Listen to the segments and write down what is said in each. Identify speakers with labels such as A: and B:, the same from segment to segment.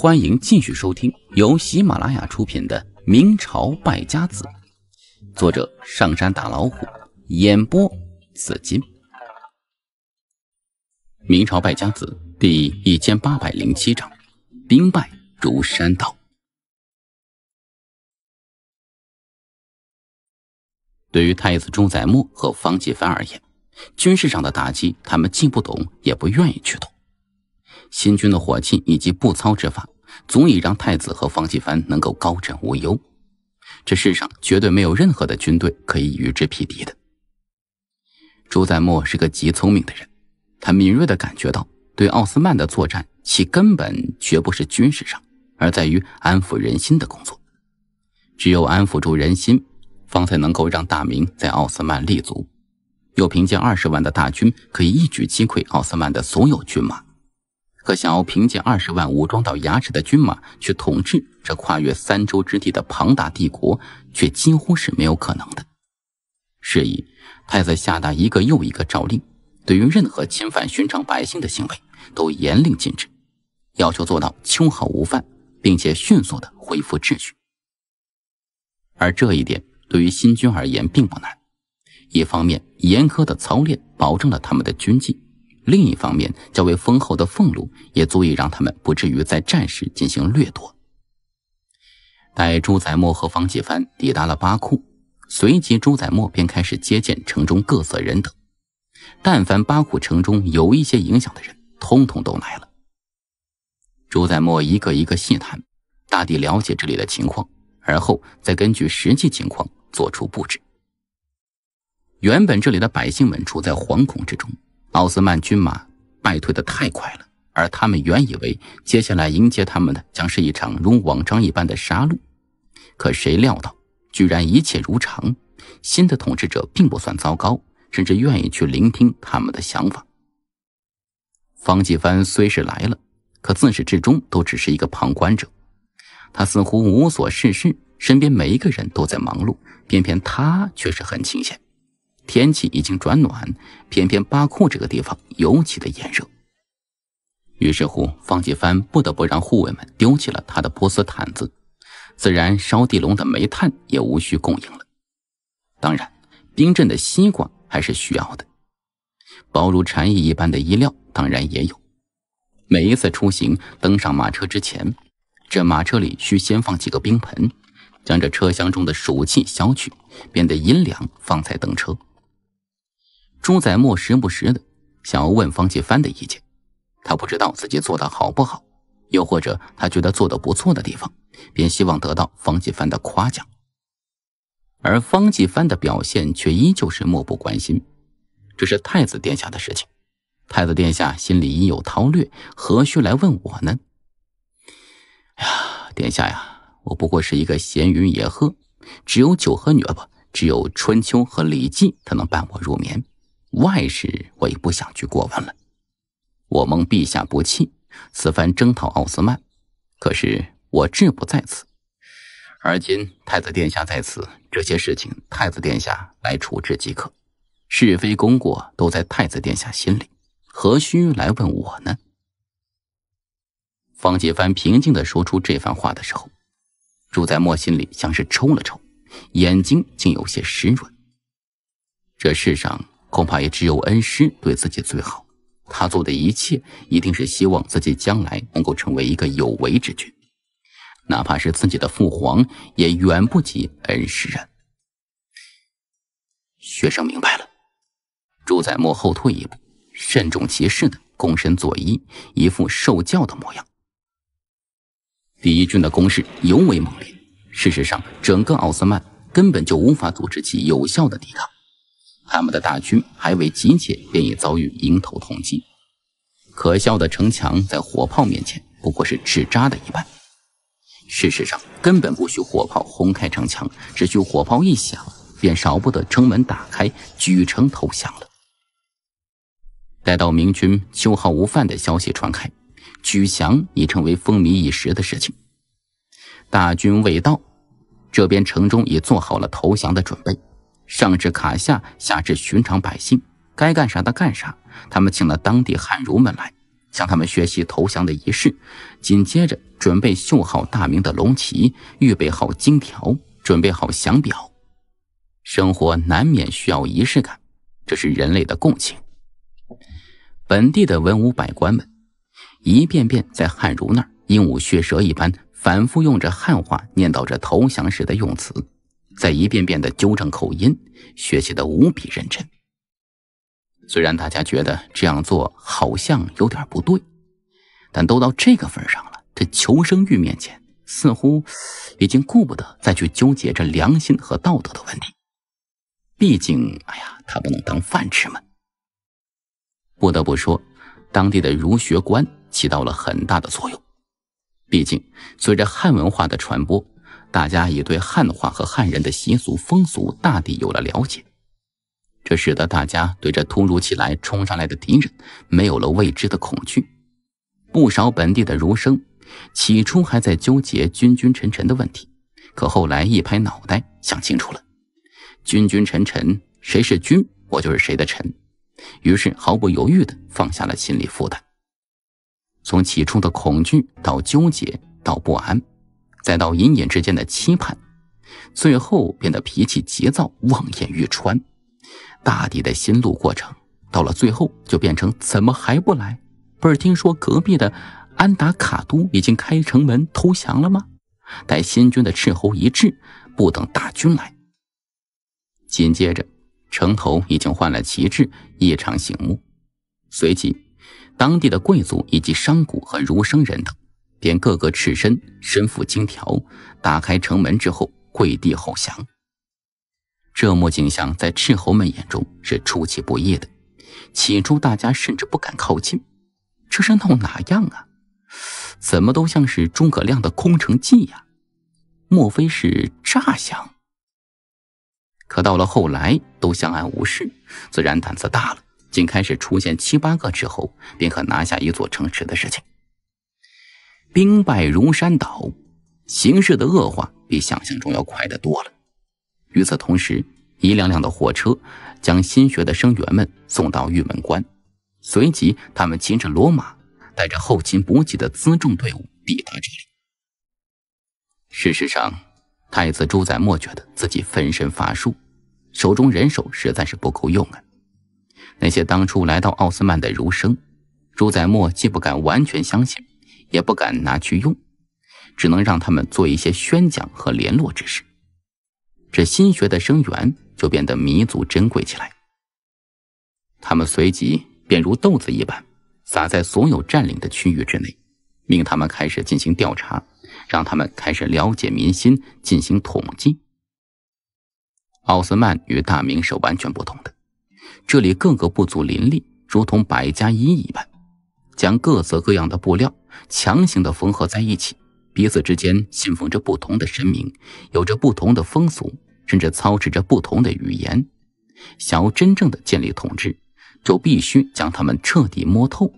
A: 欢迎继续收听由喜马拉雅出品的《明朝败家子》，作者上山打老虎，演播紫
B: 金。明朝败家子第一千八百零七章：兵败如山倒。对于太子朱载沫和方继凡而言，
A: 军事上的打击他们既不懂，也不愿意去懂。新军的火器以及步操之法，足以让太子和方继凡能够高枕无忧。这世上绝对没有任何的军队可以与之匹敌的。朱载墨是个极聪明的人，他敏锐地感觉到，对奥斯曼的作战，其根本绝不是军事上，而在于安抚人心的工作。只有安抚住人心，方才能够让大明在奥斯曼立足。又凭借二十万的大军，可以一举击溃奥斯曼的所有军马。可想要凭借二十万武装到牙齿的军马去统治这跨越三州之地的庞大帝国，却几乎是没有可能的。是以，太子下达一个又一个诏令，对于任何侵犯寻常百姓的行为都严令禁止，要求做到秋毫无犯，并且迅速的恢复秩序。而这一点对于新军而言并不难，一方面严苛的操练保证了他们的军纪。另一方面，较为丰厚的俸禄也足以让他们不至于在战时进行掠夺。待朱载墨和方继藩抵达了巴库，随即朱载墨便开始接见城中各色人等。但凡巴库城中有一些影响的人，通通都来了。朱载墨一个一个细谈，大抵了解这里的情况，而后再根据实际情况做出布置。原本这里的百姓们处在惶恐之中。奥斯曼军马败退的太快了，而他们原以为接下来迎接他们的将是一场如往常一般的杀戮，可谁料到，居然一切如常。新的统治者并不算糟糕，甚至愿意去聆听他们的想法。方继帆虽是来了，可自始至终都只是一个旁观者。他似乎无所事事，身边每一个人都在忙碌，偏偏他却是很清闲。天气已经转暖，偏偏巴库这个地方尤其的炎热。于是乎，方继帆不得不让护卫们丢弃了他的波斯毯子，自然烧地龙的煤炭也无需供应了。当然，冰镇的西瓜还是需要的。薄如蝉翼一般的衣料当然也有。每一次出行登上马车之前，这马车里需先放几个冰盆，将这车厢中的暑气消去，变得阴凉，方才登车。朱载墨时不时的想要问方继帆的意见，他不知道自己做的好不好，又或者他觉得做的不错的地方，便希望得到方继帆的夸奖。而方继帆的表现却依旧是漠不关心，这是太子殿下的事情，太子殿下心里已有韬略，何须来问我呢？哎呀，殿下呀，我不过是一个闲云野鹤，只有酒和女……儿不，只有《春秋》和《李记》才能伴我入眠。外事我也不想去过问了。我蒙陛下不弃，此番征讨奥斯曼，可是我志不在此。而今太子殿下在此，这些事情太子殿下来处置即可，是非功过都在太子殿下心里，何须来问我呢？方继藩平静的说出这番话的时候，朱在墨心里像是抽了抽，眼睛竟有些湿润。这世上……恐怕也只有恩师对自己最好，他做的一切一定是希望自己将来能够成为一个有为之君，哪怕是自己的父皇，也远不及恩师啊。学生明白了。朱载沫后退一步，慎重其事的躬身作揖，一副受教的模样。第一军的攻势尤为猛烈，事实上，整个奥斯曼根本就无法组织起有效的抵抗。他们的大军还未集结，便已遭遇迎头痛击。可笑的城墙在火炮面前不过是纸扎的一般。事实上，根本不需火炮轰开城墙，只需火炮一响，便少不得城门打开，举城投降了。待到明军秋毫无犯的消息传开，举降已成为风靡一时的事情。大军未到，这边城中已做好了投降的准备。上至卡下，下至寻常百姓，该干啥的干啥。他们请了当地汉儒们来，向他们学习投降的仪式。紧接着，准备绣好大明的龙旗，预备好金条，准备好降表。生活难免需要仪式感，这是人类的共情。本地的文武百官们一遍遍在汉儒那儿鹦鹉学舌一般，反复用着汉话念叨着投降时的用词。在一遍遍的纠正口音，学习的无比认真。虽然大家觉得这样做好像有点不对，但都到这个份上了，这求生欲面前，似乎已经顾不得再去纠结这良心和道德的问题。毕竟，哎呀，他不能当饭吃嘛。不得不说，当地的儒学观起到了很大的作用。毕竟，随着汉文化的传播。大家也对汉化和汉人的习俗风俗大抵有了了解，这使得大家对这突如其来冲上来的敌人没有了未知的恐惧。不少本地的儒生起初还在纠结“君君臣臣”的问题，可后来一拍脑袋想清楚了，“君君臣臣，谁是君，我就是谁的臣”，于是毫不犹豫地放下了心理负担。从起初的恐惧到纠结，到不安。再到隐隐之间的期盼，最后变得脾气急躁、望眼欲穿。大抵的心路过程，到了最后就变成怎么还不来？不是听说隔壁的安达卡都已经开城门投降了吗？待新军的斥候一至，不等大军来，紧接着城头已经换了旗帜，异常醒目。随即，当地的贵族以及商贾和儒生人等。便个个赤身，身负金条，打开城门之后跪地吼降。这幕景象在斥候们眼中是出其不意的，起初大家甚至不敢靠近。这是闹哪样啊？怎么都像是诸葛亮的空城计呀？莫非是
B: 诈降？
A: 可到了后来，都相安无事，自然胆子大了，竟开始出现七八个之候便可拿下一座城池的事情。兵败如山倒，形势的恶化比想象中要快得多了。与此同时，一辆辆的火车将新学的生员们送到玉门关，随即他们骑着骡马，带着后勤补给的辎重队伍抵达这里。事实上，太子朱载沫觉得自己分身乏术，手中人手实在是不够用啊。那些当初来到奥斯曼的儒生，朱载沫既不敢完全相信。也不敢拿去用，只能让他们做一些宣讲和联络之事。这新学的生源就变得弥足珍贵起来。他们随即便如豆子一般撒在所有占领的区域之内，命他们开始进行调查，让他们开始了解民心，进行统计。奥斯曼与大明是完全不同的，这里各个部族林立，如同百家一一般。将各色各样的布料强行的缝合在一起，彼此之间信奉着不同的神明，有着不同的风俗，甚至操持着不同的语言。想要真正的建立统治，
B: 就必须将他们彻底摸透，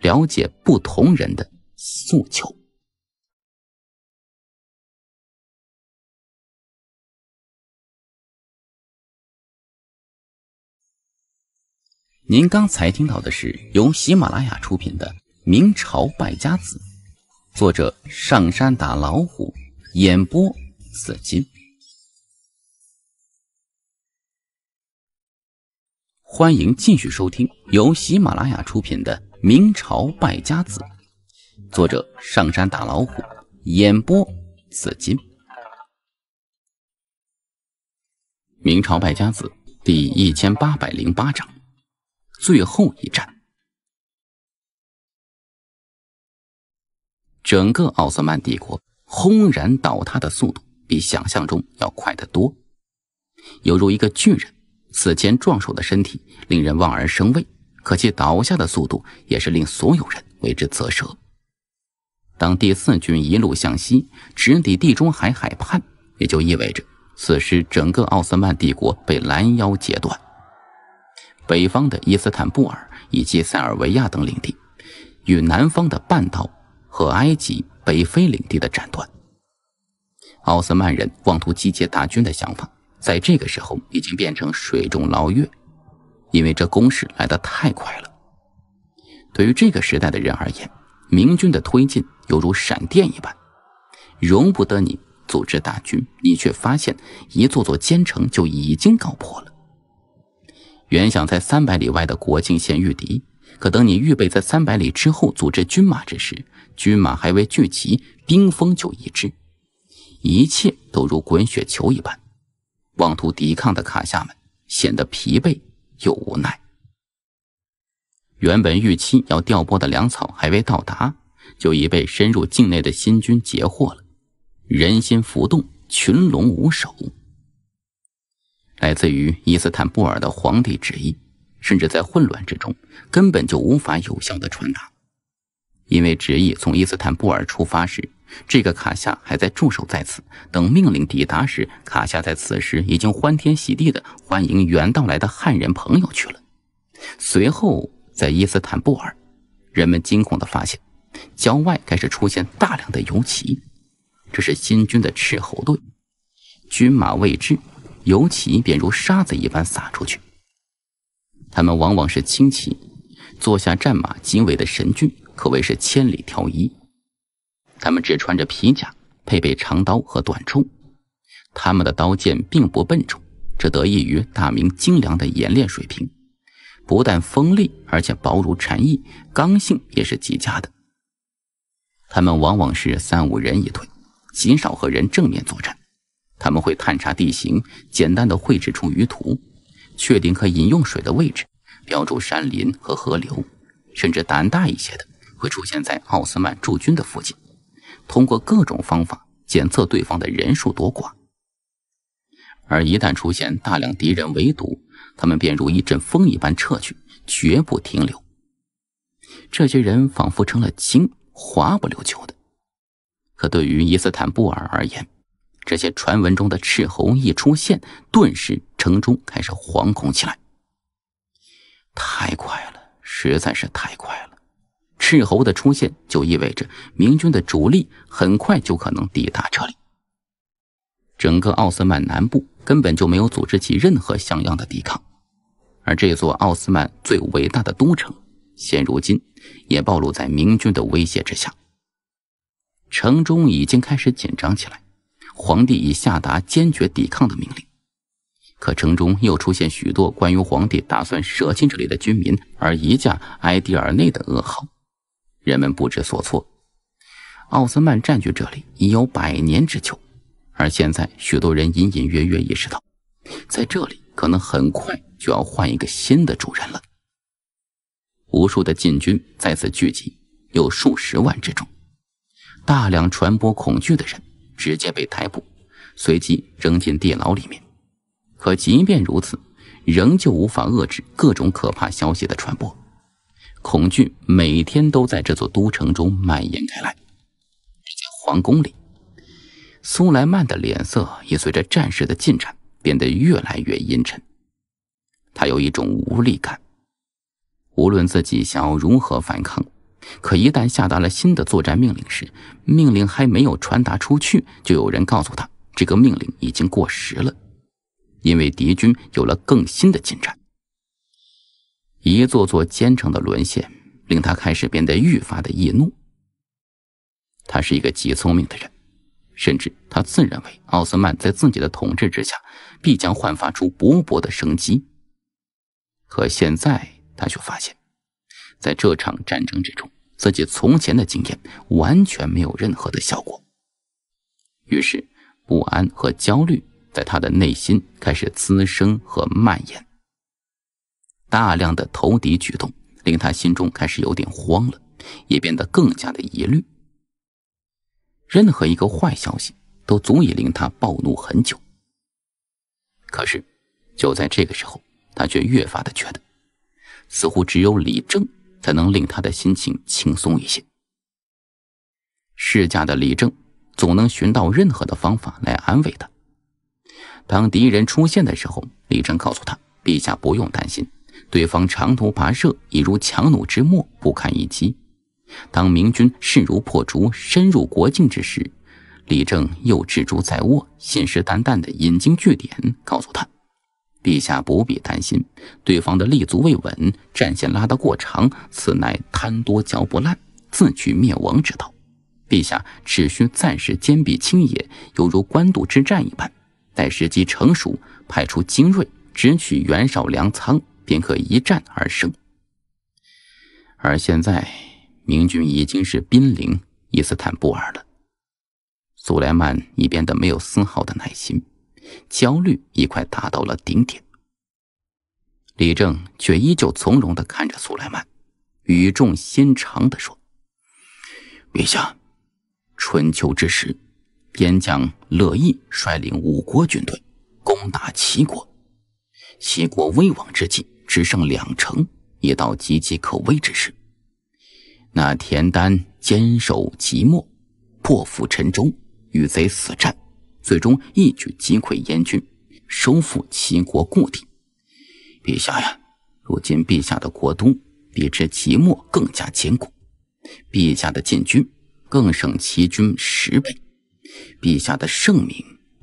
B: 了解不同人的诉求。您刚才听到的是由喜马拉雅出品的《明朝败家子》，
A: 作者上山打老虎，演播紫金。欢迎继续收听由喜马拉雅出品的《明朝败家子》，作者上山打老虎，演播紫金。《
B: 明朝败家子》第一千八百零八章。最后一战，整个奥斯曼帝国轰然倒塌的速度比想象中要快
A: 得多，犹如一个巨人，此前壮硕的身体令人望而生畏，可其倒下的速度也是令所有人为之啧舌。当第四军一路向西，直抵地中海海畔，也就意味着此时整个奥斯曼帝国被拦腰截断。北方的伊斯坦布尔以及塞尔维亚等领地，与南方的半岛和埃及北非领地的战端。奥斯曼人妄图集结大军的想法，在这个时候已经变成水中捞月，因为这攻势来得太快了。对于这个时代的人而言，明军的推进犹如闪电一般，容不得你组织大军，你却发现一座座坚城就已经告破了。原想在三百里外的国境线遇敌，可等你预备在三百里之后组织军马之时，军马还未聚齐，兵锋就已至，一切都如滚雪球一般。妄图抵抗的卡夏们显得疲惫又无奈。原本预期要调拨的粮草还未到达，就已被深入境内的新军截获了。人心浮动，群龙无首。来自于伊斯坦布尔的皇帝旨意，甚至在混乱之中根本就无法有效的传达，因为旨意从伊斯坦布尔出发时，这个卡夏还在驻守在此。等命令抵达时，卡夏在此时已经欢天喜地的欢迎远道来的汉人朋友去了。随后在伊斯坦布尔，人们惊恐的发现，郊外开始出现大量的游骑，这是新军的斥候队，军马未至，尤其便如沙子一般撒出去。他们往往是轻骑，坐下战马精卫的神骏，可谓是千里挑一。他们只穿着皮甲，配备长刀和短铳。他们的刀剑并不笨重，这得益于大明精良的演练水平，不但锋利，而且薄如蝉翼，刚性也是极佳的。他们往往是三五人一队，极少和人正面作战。他们会探查地形，简单的绘制出鱼图，确定可饮用水的位置，标注山林和河流，甚至胆大一些的会出现在奥斯曼驻军的附近，通过各种方法检测对方的人数多寡。而一旦出现大量敌人围堵，他们便如一阵风一般撤去，绝不停留。这些人仿佛成了精，滑不溜秋的。可对于伊斯坦布尔而言，这些传闻中的赤候一出现，顿时城中开始惶恐起来。太快了，实在是太快了！赤候的出现就意味着明军的主力很快就可能抵达这里。整个奥斯曼南部根本就没有组织起任何像样的抵抗，而这座奥斯曼最伟大的都城，现如今也暴露在明军的威胁之下。城中已经开始紧张起来。皇帝已下达坚决抵抗的命令，可城中又出现许多关于皇帝打算舍弃这里的军民而移驾埃迪尔内的噩耗，人们不知所措。奥斯曼占据这里已有百年之久，而现在许多人隐隐约约意识到，在这里可能很快就要换一个新的主人了。无数的禁军在此聚集，有数十万之众，大量传播恐惧的人。直接被逮捕，随即扔进地牢里面。可即便如此，仍旧无法遏制各种可怕消息的传播，恐惧每天都在这座都城中蔓延开来。在皇宫里，苏莱曼的脸色也随着战事的进展变得越来越阴沉。他有一种无力感，无论自己想要如何反抗。可一旦下达了新的作战命令时，命令还没有传达出去，就有人告诉他，这个命令已经过时了，因为敌军有了更新的进展。一座座坚城的沦陷，令他开始变得愈发的易怒。他是一个极聪明的人，甚至他自认为奥斯曼在自己的统治之下，必将焕发出勃勃的生机。可现在他却发现。在这场战争之中，自己从前的经验完全没有任何的效果。于是，不安和焦虑在他的内心开始滋生和蔓延。大量的投敌举动令他心中开始有点慌了，也变得更加的疑虑。任何一个坏消息都足以令他暴怒很久。可是，就在这个时候，他却越发的觉得，似乎只有李正才能令他的心情轻松一些。世家的李正总能寻到任何的方法来安慰他。当敌人出现的时候，李正告诉他：“陛下不用担心，对方长途跋涉已如强弩之末，不堪一击。”当明军势如破竹，深入国境之时，李正又知珠在握，信誓旦旦的引经据典，告诉他。陛下不必担心，对方的立足未稳，战线拉得过长，此乃贪多嚼不烂，自取灭亡之道。陛下只需暂时坚壁清野，犹如官渡之战一般，待时机成熟，派出精锐直取袁绍粮仓，便可一战而胜。而现在，明军已经是濒临伊斯坦布尔了。苏莱曼已变得没有丝毫的耐心。焦虑已快达到了顶点，李正却依旧从容的看着苏莱曼，语重心长的说：“陛下，春秋之时，边将乐意率领五国军队攻打齐国，齐国危亡之际，只剩两城，已到岌岌可危之时。那田丹坚守即墨，破釜沉舟，与贼死战。”最终一举击溃燕军，收复齐国故地。陛下呀，如今陛下的国都比之即墨更加坚固，陛下的禁军更胜齐军十倍，陛下的盛名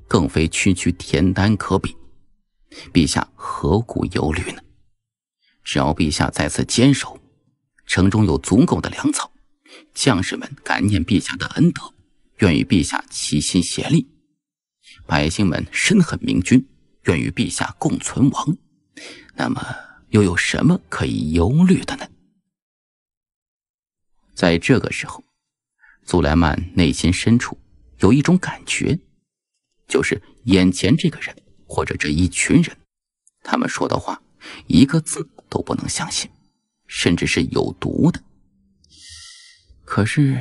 A: 更非区区田单可比。陛下何故忧虑呢？只要陛下再次坚守，城中有足够的粮草，将士们感念陛下的恩德，愿与陛下齐心协力。百姓们深恨明君，愿与陛下共存亡。那么，又有什么可以忧虑的呢？在这个时候，苏莱曼内心深处有一种感觉，就是眼前这个人或者这一群人，他们说的话一个字都不能相信，甚至是有毒的。可是，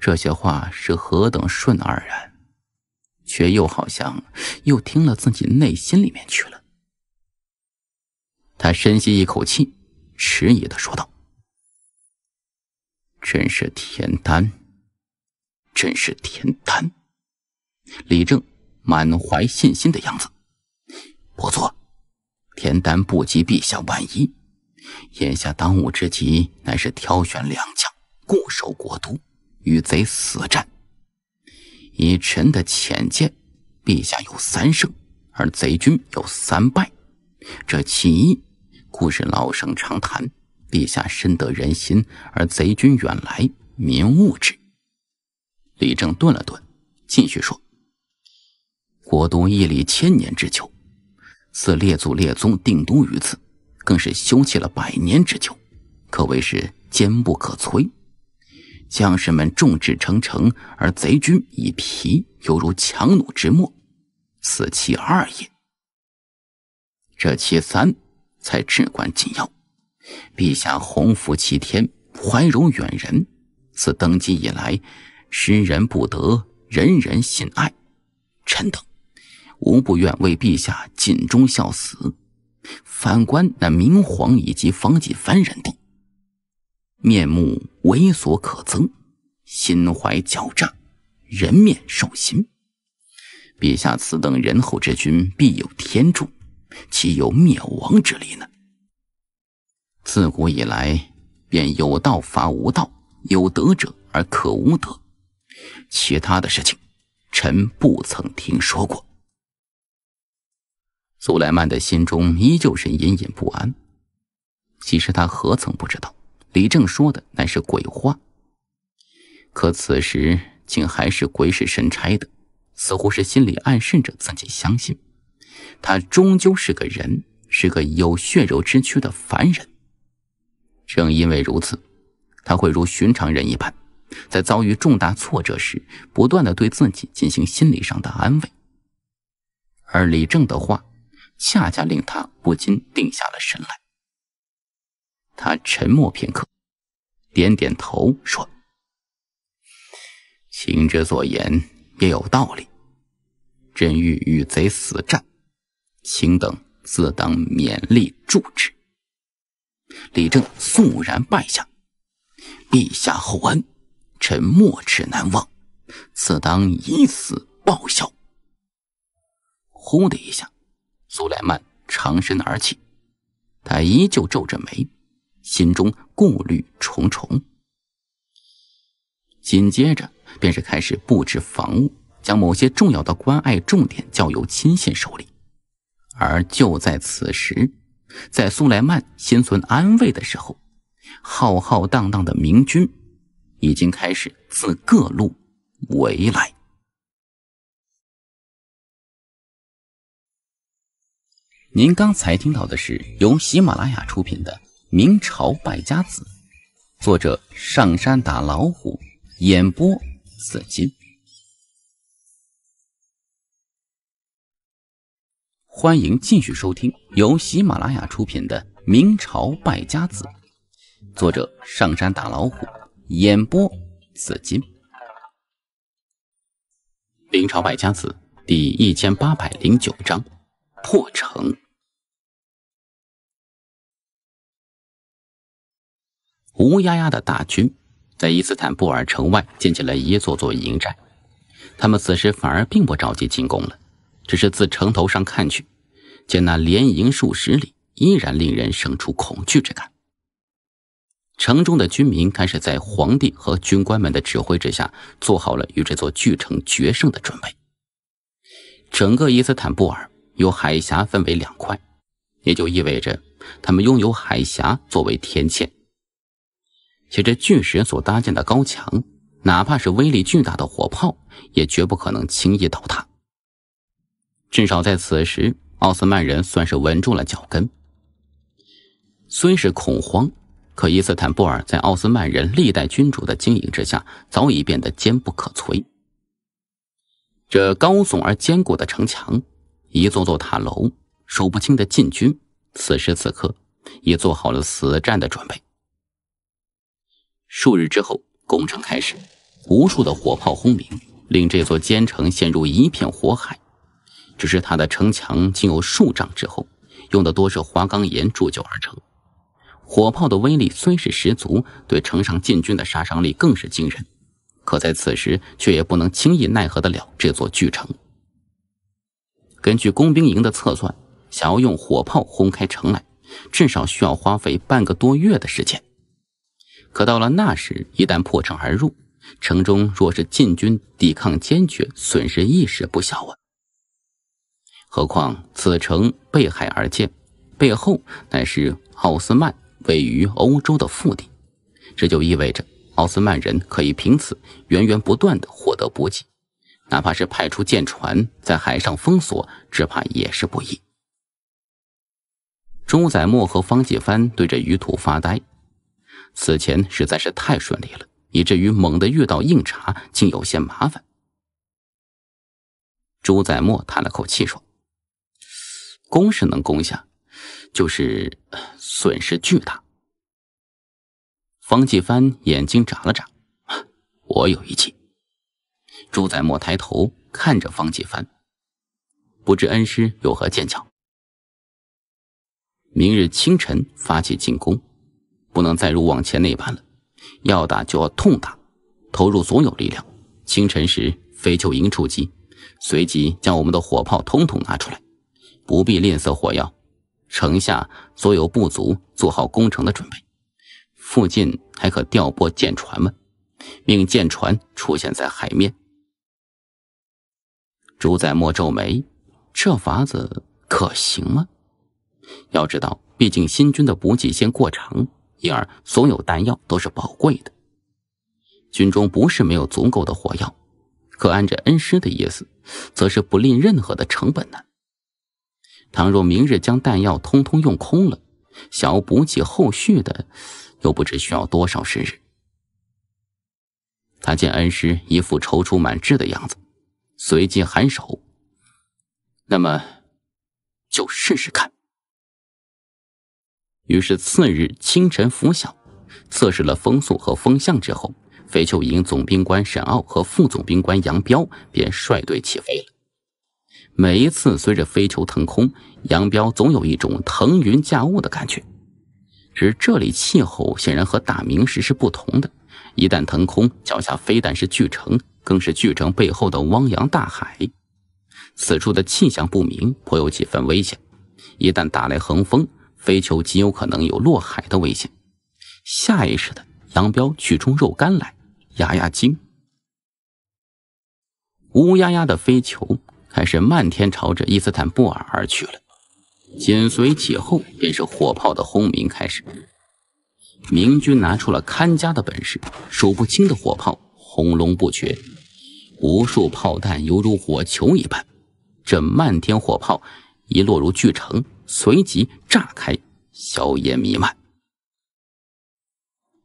A: 这些话是何等顺耳然！却又好像又听了自己内心里面去了。他深吸一口气，迟疑的说道：“真是田丹，真是田丹！”李正满怀信心的样子，不错，田丹不及陛下万一。眼下当务之急乃是挑选良将，固守国都，与贼死战。以臣的浅见，陛下有三胜，而贼军有三败。这其一，故是老生常谈。陛下深得人心，而贼军远来，民恶之。李正顿了顿，继续说：“国都屹立千年之久，自列祖列宗定都于此，更是修葺了百年之久，可谓是坚不可摧。”将士们众志成城，而贼军已疲，犹如强弩之末，此其二也。这其三才至关紧要。陛下洪福齐天，怀柔远人，自登基以来，施仁不得，人人信爱。臣等无不愿为陛下尽忠效死。反观那明皇以及方继凡人等。面目猥琐可憎，心怀狡诈，人面兽心。陛下，此等仁厚之君，必有天助，岂有灭亡之理呢？自古以来，便有道伐无道，有德者而可无德。其他的事情，臣不曾听说过。苏莱曼的心中依旧是隐隐不安。其实他何曾不知道？李正说的乃是鬼话，可此时竟还是鬼使神差的，似乎是心里暗示着自己相信，他终究是个人，是个有血肉之躯的凡人。正因为如此，他会如寻常人一般，在遭遇重大挫折时，不断的对自己进行心理上的安慰。而李正的话，恰恰令他不禁定下了神来。他沉默片刻，点点头说：“秦之所言也有道理，朕欲与贼死战，请等自当勉力助之。”李正肃然拜下：“陛下厚恩，臣没齿难忘，自当以死报效。”呼的一下，苏莱曼长身而起，他依旧皱着眉。心中顾虑重重，紧接着便是开始布置防务，将某些重要的关爱重点交由亲信手里。而就在此时，在苏莱曼心存安慰的时
B: 候，浩浩荡荡的明军已经开始自各路围来。您刚才听到的是由喜马拉雅出品的。《明
A: 朝败家子》，作者上山打老虎，演播紫金。欢迎继续收听由喜马拉雅出品的《明朝败家子》，作者上山打老虎，演播紫金。《
B: 明朝败家子》第一千八百零九章：破城。乌压压的大军在伊斯坦布尔城外建起了一座
A: 座营寨，他们此时反而并不着急进攻了，只是自城头上看去，见那连营数十里，依然令人生出恐惧之感。城中的军民开始在皇帝和军官们的指挥之下，做好了与这座巨城决胜的准备。整个伊斯坦布尔由海峡分为两块，也就意味着他们拥有海峡作为天堑。且这巨石所搭建的高墙，哪怕是威力巨大的火炮，也绝不可能轻易倒塌。至少在此时，奥斯曼人算是稳住了脚跟。虽是恐慌，可伊斯坦布尔在奥斯曼人历代君主的经营之下，早已变得坚不可摧。这高耸而坚固的城墙，一座座塔楼，数不清的禁军，此时此刻也做好了死战的准备。数日之后，攻城开始，无数的火炮轰鸣，令这座坚城陷入一片火海。只是它的城墙仅有数丈之厚，用的多是花岗岩铸就而成。火炮的威力虽是十足，对城上禁军的杀伤力更是惊人，可在此时却也不能轻易奈何得了这座巨城。根据工兵营的测算，想要用火炮轰开城来，至少需要花费半个多月的时间。可到了那时，一旦破城而入，城中若是禁军抵抗坚决，损失一时不小啊。何况此城背海而建，背后乃是奥斯曼位于欧洲的腹地，这就意味着奥斯曼人可以凭此源源不断的获得补给，哪怕是派出舰船在海上封锁，只怕也是不易。朱载沫和方继帆对着舆图发呆。此前实在是太顺利了，以至于猛地遇到硬茬，竟有些麻烦。朱载墨叹了口气说：“攻是能攻下，就是损失巨大。”方继帆眼睛眨了眨：“我有一计。”朱载墨抬头看着方继帆，不知恩师有何见教。明日清晨发起进攻。不能再如往前那般了，要打就要痛打，投入所有力量。清晨时，飞球营出击，随即将我们的火炮统统拿出来，不必吝啬火药。城下所有部族做好攻城的准备，附近还可调拨舰船们，命舰船出现在海面。主宰莫皱眉，这法子可行吗？要知道，毕竟新军的补给线过长。因而，所有弹药都是宝贵的。军中不是没有足够的火药，可按着恩师的意思，则是不吝任何的成本呢。倘若明日将弹药通通用空了，想要补给后续的，又不知需要多少时日。他见恩师一副踌躇满志的样子，随即颔首：“那么，就试试看。”于是次日清晨拂晓，测试了风速和风向之后，飞球营总兵官沈傲和副总兵官杨彪便率队起飞了。每一次随着飞球腾空，杨彪总有一种腾云驾雾的感觉。只这里气候显然和大明时是不同的。一旦腾空，脚下非但是巨城，更是巨城背后的汪洋大海。此处的气象不明，颇有几分危险。一旦打来横风。飞球极有可能有落海的危险，下意识的杨彪取出肉干来压压惊。乌压压的飞球开始漫天朝着伊斯坦布尔而去了，紧随其后便是火炮的轰鸣开始。明军拿出了看家的本事，数不清的火炮轰隆不绝，无数炮弹犹如火球一般，这漫天火炮一落入巨城。随即炸开，硝烟弥漫。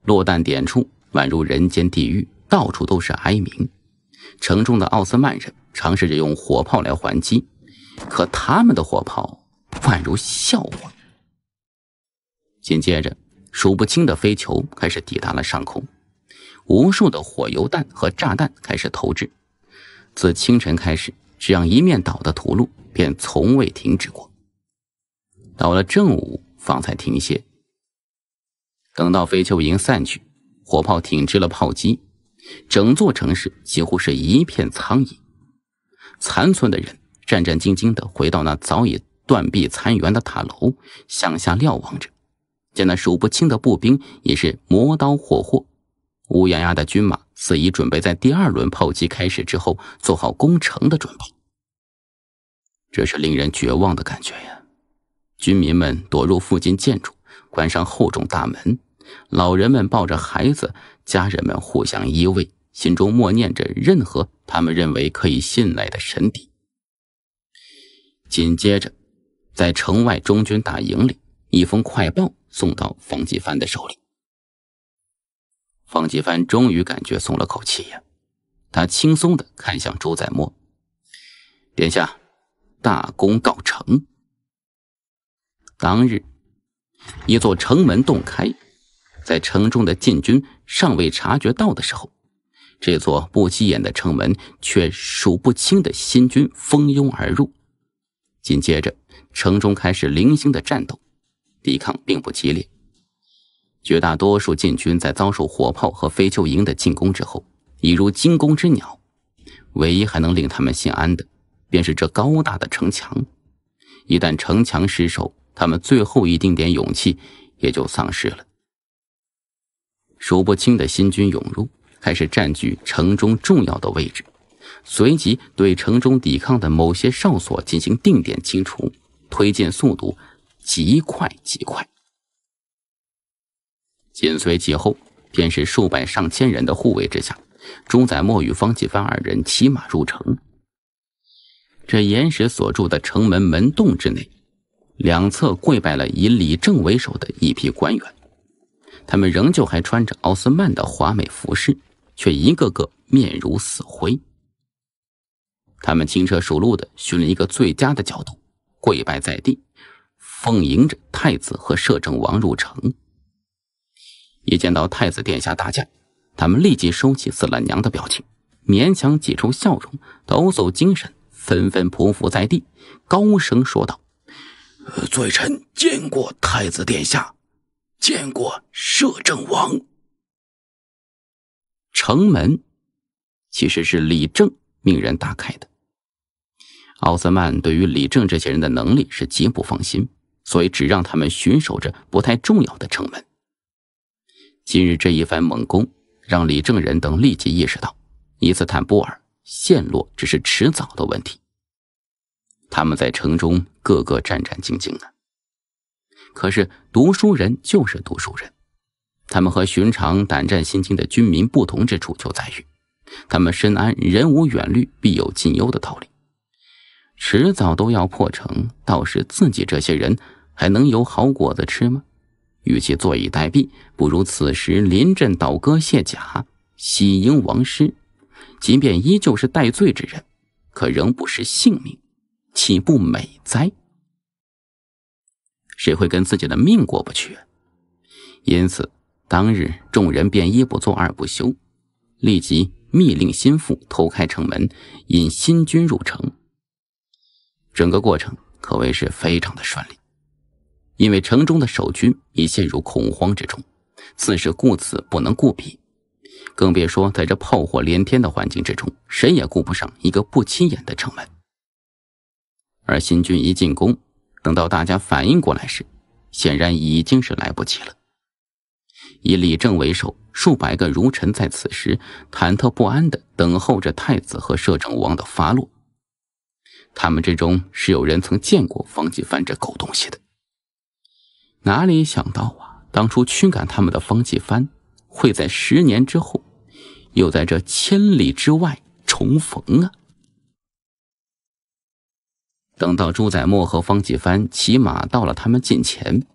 A: 落弹点处宛如人间地狱，到处都是哀鸣。城中的奥斯曼人尝试着用火炮来还击，可他们的火炮宛如笑话。紧接着，数不清的飞球开始抵达了上空，无数的火油弹和炸弹开始投掷。自清晨开始，这样一面倒的屠戮便从未停止过。到了正午，方才停歇。等到飞球已经散去，火炮停止了炮击，整座城市几乎是一片苍夷。残存的人战战兢兢的回到那早已断壁残垣的塔楼，向下瞭望着，见那数不清的步兵也是磨刀霍霍，乌压压的军马，似已准备在第二轮炮击开始之后做好攻城的准备。这是令人绝望的感觉呀！军民们躲入附近建筑，关上厚重大门。老人们抱着孩子，家人们互相依偎，心中默念着任何他们认为可以信赖的神邸。紧接着，在城外中军大营里，一封快报送到方继帆的手里。方继帆终于感觉松了口气呀，他轻松地看向周在莫：“殿下，大功告成。”当日，一座城门洞开，在城中的禁军尚未察觉到的时候，这座不起眼的城门却数不清的新军蜂拥而入。紧接着，城中开始零星的战斗，抵抗并不激烈。绝大多数禁军在遭受火炮和飞鹫营的进攻之后，已如惊弓之鸟。唯一还能令他们心安的，便是这高大的城墙。一旦城墙失守，他们最后一丁点勇气也就丧失了。数不清的新军涌入，开始占据城中重要的位置，随即对城中抵抗的某些哨所进行定点清除，推进速度极快极快。紧随其后，便是数百上千人的护卫之下，钟载墨与方继帆二人骑马入城。这岩石所筑的城门门洞之内。两侧跪拜了以李政为首的一批官员，他们仍旧还穿着奥斯曼的华美服饰，却一个个面如死灰。他们轻车熟路的寻了一个最佳的角度，跪拜在地，奉迎着太子和摄政王入城。一见到太子殿下大驾，他们立即收起死了娘的表情，勉强挤出笑容，抖擞精神，纷纷匍匐在地，高声说
B: 道。罪臣见过太子殿下，见过摄政王。
A: 城门其实是李正命人打开的。奥斯曼对于李正这些人的能力是极不放心，所以只让他们巡守着不太重要的城门。今日这一番猛攻，让李正人等立即意识到，伊斯坦布尔陷落只是迟早的问题。他们在城中个个战战兢兢的，可是读书人就是读书人，他们和寻常胆战心惊的军民不同之处就在于，他们深谙“人无远虑，必有近忧”的道理，迟早都要破城，倒是自己这些人还能有好果子吃吗？与其坐以待毙，不如此时临阵倒戈卸甲，喜迎王师，即便依旧是戴罪之人，可仍不失性命。岂不美哉？谁会跟自己的命过不去？因此，当日众人便一不做二不休，立即密令心腹偷开城门，引新军入城。整个过程可谓是非常的顺利，因为城中的守军已陷入恐慌之中，自是顾此不能顾彼，更别说在这炮火连天的环境之中，谁也顾不上一个不起眼的城门。而新军一进攻，等到大家反应过来时，显然已经是来不及了。以李政为首，数百个儒臣在此时忐忑不安的等候着太子和摄政王的发落。他们之中是有人曾见过方继帆这狗东西的，哪里想到啊，当初驱赶他们的方继帆，会在十年之后，又在这千里之外重逢啊！等到朱载墨和方继藩骑马到了他们近前，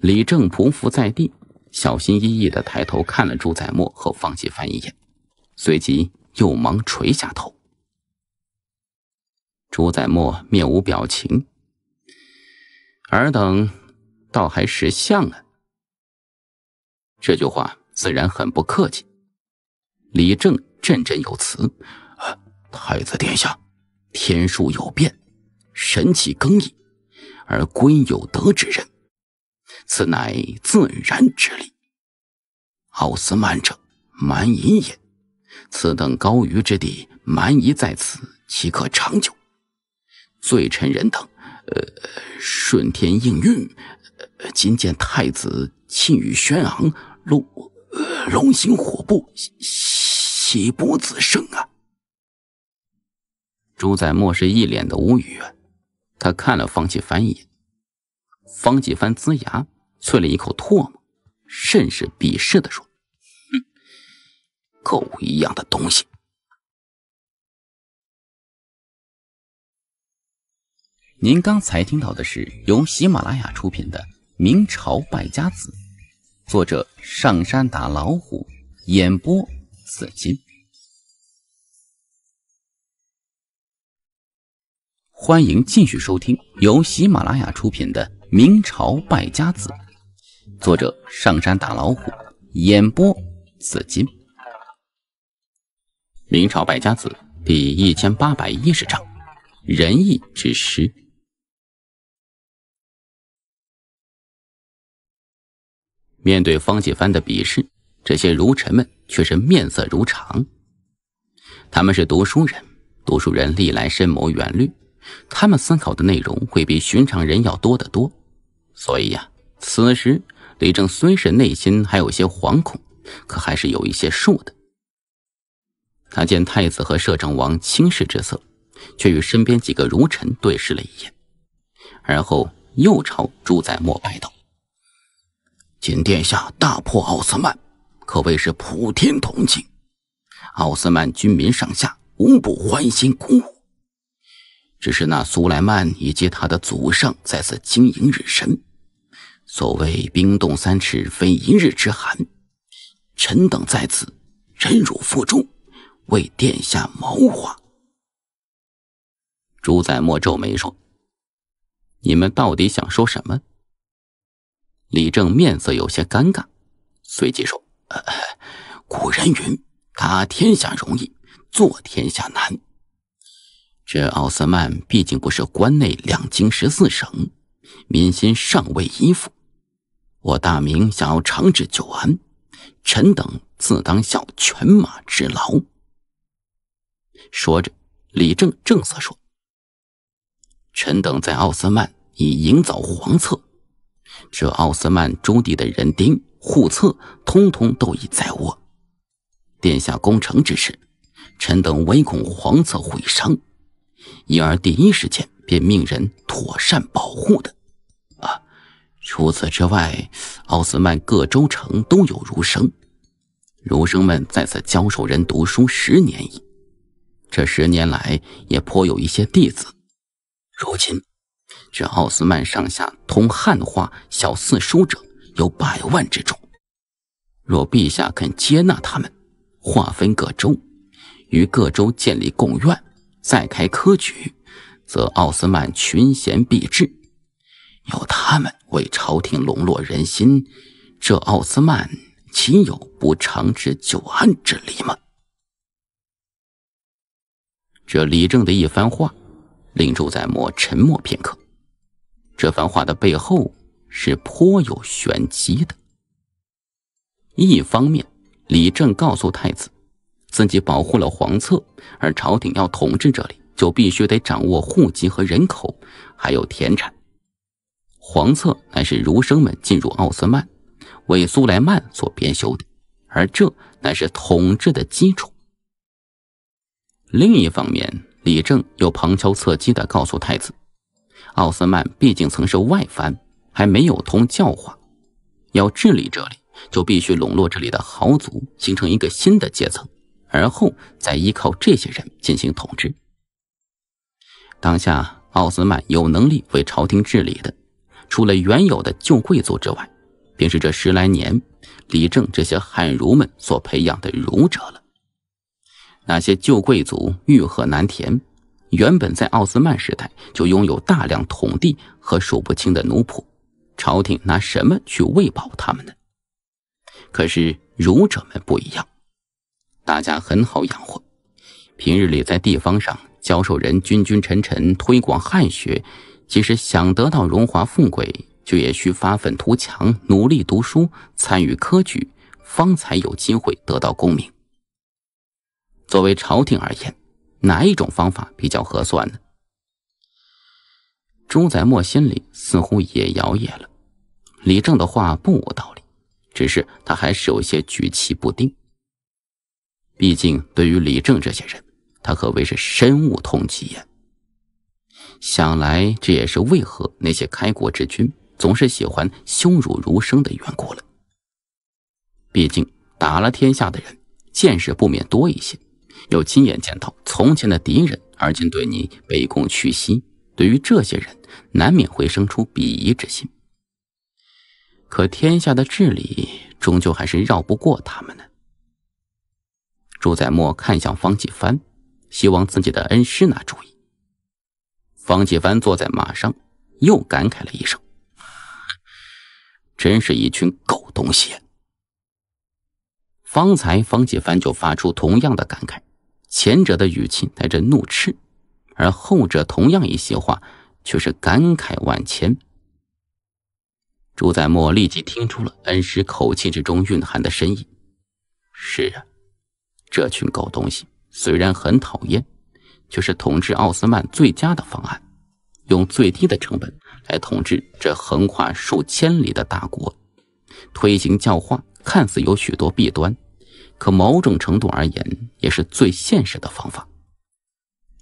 A: 李正匍匐在地，小心翼翼的抬头看了朱载墨和方继藩一眼，随即又忙垂下头。朱载墨面无表情：“尔等倒还识相啊！”这句话自然很不客气。李正振振有词：“太子殿下，天数有变。”神气更易，而归有德之人，此乃自然之理。奥斯曼者，蛮夷也。此等高于之地，蛮夷在此，岂可长久？罪臣人等，呃，顺天应运。呃、今见太子气宇轩昂，龙，龙行虎步，喜不自胜啊！朱载沫是一脸的无语。他看了方启凡一眼，方启凡呲牙，啐了一口唾沫，甚
B: 是鄙视的说：“哼，狗一样的东西。”您刚才听到的是由喜马拉雅出品的《明朝败家子》，作
A: 者上山打老虎，演播紫金。欢迎继续收听由喜马拉雅出品的《明朝败家子》，作者上山打老虎，演播紫金。明朝败
B: 家子第一千八百一十章：仁义之师。面对方继帆的鄙视，这些儒臣们却是面色如常。
A: 他们是读书人，读书人历来深谋远虑。他们思考的内容会比寻常人要多得多，所以呀，此时李正虽是内心还有些惶恐，可还是有一些数的。他见太子和摄政王轻视之色，却与身边几个儒臣对视了一眼，而后又朝朱载墨拜道：“请殿下大破奥斯曼，可谓是普天同庆，奥斯曼军民上下无不欢欣鼓舞。”只是那苏莱曼以及他的祖上在此经营日神。所谓冰冻三尺，非一日之寒。臣等在此忍辱负重，为殿下谋划。朱载墨皱眉说：“你们到底想说什么？”李正面色有些尴尬，随即说：“古人云，打天下容易，做天下难。”这奥斯曼毕竟不是关内两京十四省，民心尚未依附。我大明想要长治久安，臣等自当效犬马之劳。说着，李正正色说：“臣等在奥斯曼已营造皇册，这奥斯曼朱棣的人丁户册，通通都已在握。殿下攻城之时，臣等唯恐皇册毁伤。”因而第一时间便命人妥善保护的。啊，除此之外，奥斯曼各州城都有儒生，儒生们在此教授人读书十年矣。这十年来，也颇有一些弟子。如今，这奥斯曼上下通汉化小四书者有百万之众。若陛下肯接纳他们，划分各州，于各州建立贡院。再开科举，则奥斯曼群贤毕至，有他们为朝廷笼络人心，这奥斯曼岂有不长治久安之理吗？这李正的一番话，令周在墨沉默片刻。这番话的背后是颇有玄机的。一方面，李正告诉太子。自己保护了皇册，而朝廷要统治这里，就必须得掌握户籍和人口，还有田产。皇册乃是儒生们进入奥斯曼，为苏莱曼所编修的，而这乃是统治的基础。另一方面，李政又旁敲侧击的告诉太子，奥斯曼毕竟曾是外藩，还没有通教化，要治理这里，就必须笼络这里的豪族，形成一个新的阶层。然后再依靠这些人进行统治。当下奥斯曼有能力为朝廷治理的，除了原有的旧贵族之外，便是这十来年李政这些汉儒们所培养的儒者了。那些旧贵族欲壑难填，原本在奥斯曼时代就拥有大量土地和数不清的奴仆，朝廷拿什么去喂饱他们呢？可是儒者们不一样。大家很好养活，平日里在地方上教授人君君臣臣，推广汉学。其实想得到荣华富贵，就也需发愤图强，努力读书，参与科举，方才有机会得到功名。作为朝廷而言，哪一种方法比较合算呢？朱载墨心里似乎也摇曳了。李正的话不无道理，只是他还是有些举棋不定。毕竟，对于李正这些人，他可谓是深恶痛疾。呀。想来，这也是为何那些开国之君总是喜欢羞辱儒生的缘故了。毕竟，打了天下的人，见识不免多一些，又亲眼见到从前的敌人，而今对你卑躬屈膝，对于这些人，难免会生出鄙夷之心。可天下的治理，终究还是绕不过他们呢。朱载墨看向方启帆，希望自己的恩师拿主意。方启帆坐在马上，又感慨了一声：“真是一群狗东西！”方才方启帆就发出同样的感慨，前者的语气带着怒斥，而后者同样一席话却是感慨万千。朱载墨立即听出了恩师口气之中蕴含的深意：“是啊。”这群狗东西虽然很讨厌，却是统治奥斯曼最佳的方案，用最低的成本来统治这横跨数千里的大国。推行教化看似有许多弊端，可某种程度而言，也是最现实的方法。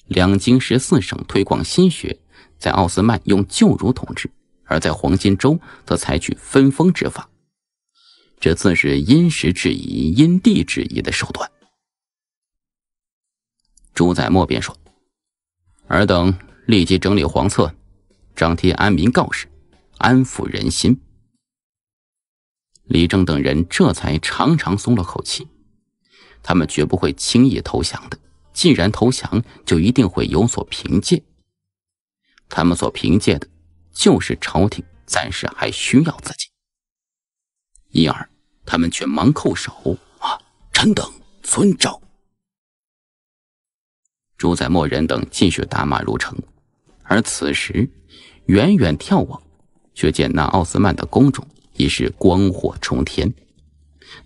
A: 两京十四省推广新学，在奥斯曼用旧儒统治；而在黄金州则采取分封之法，这自是因时制宜、因地制宜的手段。朱载墨便说：“尔等立即整理黄册，张贴安民告示，安抚人心。”李正等人这才长长松了口气。他们绝不会轻易投降的。既然投降，就一定会有所凭借。他们所凭借的，就是朝廷暂时还需要自己。因而，他们却忙叩首：“啊，臣等遵照。”朱载墨人等继续打马入城，而此时远远眺望，却见那奥斯曼的宫中已是光火冲天，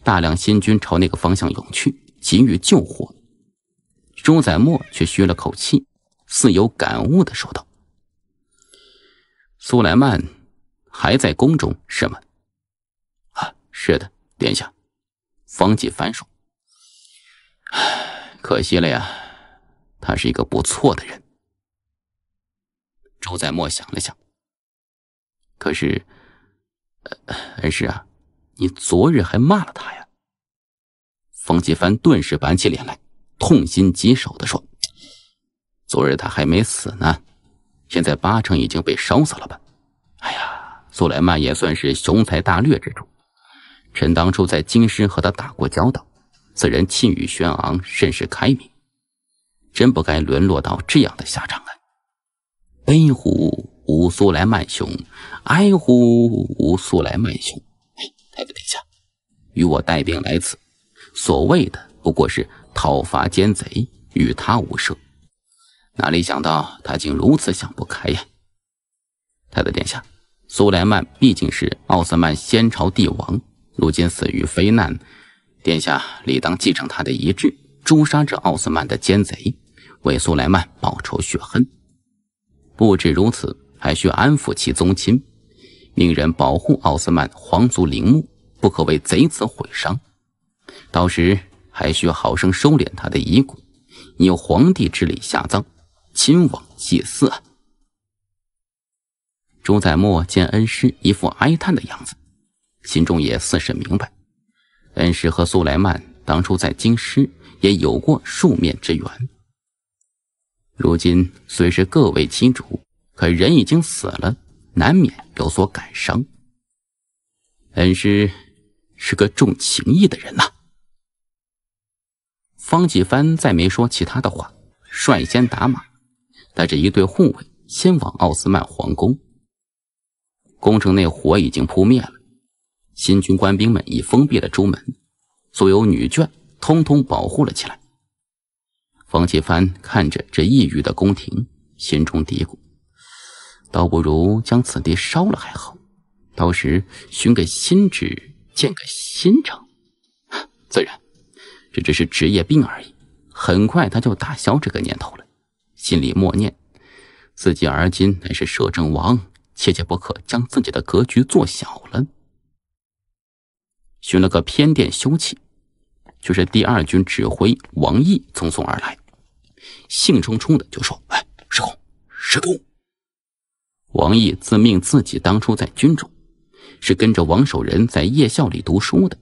A: 大量新军朝那个方向涌去，急于救火。朱载墨却嘘了口气，似有感悟的说道：“苏莱曼还在宫中是吗？”“啊，是的，殿下。”方继凡说。“唉，可惜了呀。”他是一个不错的人。周在墨想了想，可是，恩师啊，你昨日还骂了他呀？冯继帆顿时板起脸来，痛心疾首的说：“昨日他还没死呢，现在八成已经被烧死了吧？哎呀，苏莱曼也算是雄才大略之主，臣当初在京师和他打过交道，此人气宇轩昂，甚是开明。”真不该沦落到这样的下场啊！悲乎，吾苏莱曼兄！哀乎，吾苏莱曼兄！哎，太子殿下，与我带兵来此，所谓的不过是讨伐奸贼，与他无涉。哪里想到他竟如此想不开呀！太子殿下，苏莱曼毕竟是奥斯曼先朝帝王，如今死于非难，殿下理当继承他的遗志，诛杀这奥斯曼的奸贼。为苏莱曼报仇雪恨，不止如此，还需安抚其宗亲，命人保护奥斯曼皇族陵墓，不可为贼子毁伤。到时还需好生收敛他的遗骨，以皇帝之礼下葬，亲往祭祀。朱载墨见恩师一副哀叹的样子，心中也似是明白，恩师和苏莱曼当初在京师也有过数面之缘。如今虽是各为其主，可人已经死了，难免有所感伤。恩师是个重情义的人呐。方继帆再没说其他的话，率先打马，带着一队护卫先往奥斯曼皇宫。宫城内火已经扑灭了，新军官兵们已封闭了朱门，所有女眷通通保护了起来。冯齐帆看着这抑郁的宫廷，心中嘀咕：“倒不如将此地烧了还好，到时寻个新址建个新城。”自然，这只是职业病而已。很快他就打消这个念头了，心里默念：“自己而今乃是摄政王，切切不可将自己的格局做小了。”寻了个偏殿休憩。却是第二军指挥王毅匆匆而来，兴冲冲的就说：“哎，师公，师公！”王毅自命自己当初在军中是跟着王守仁在夜校里读书的，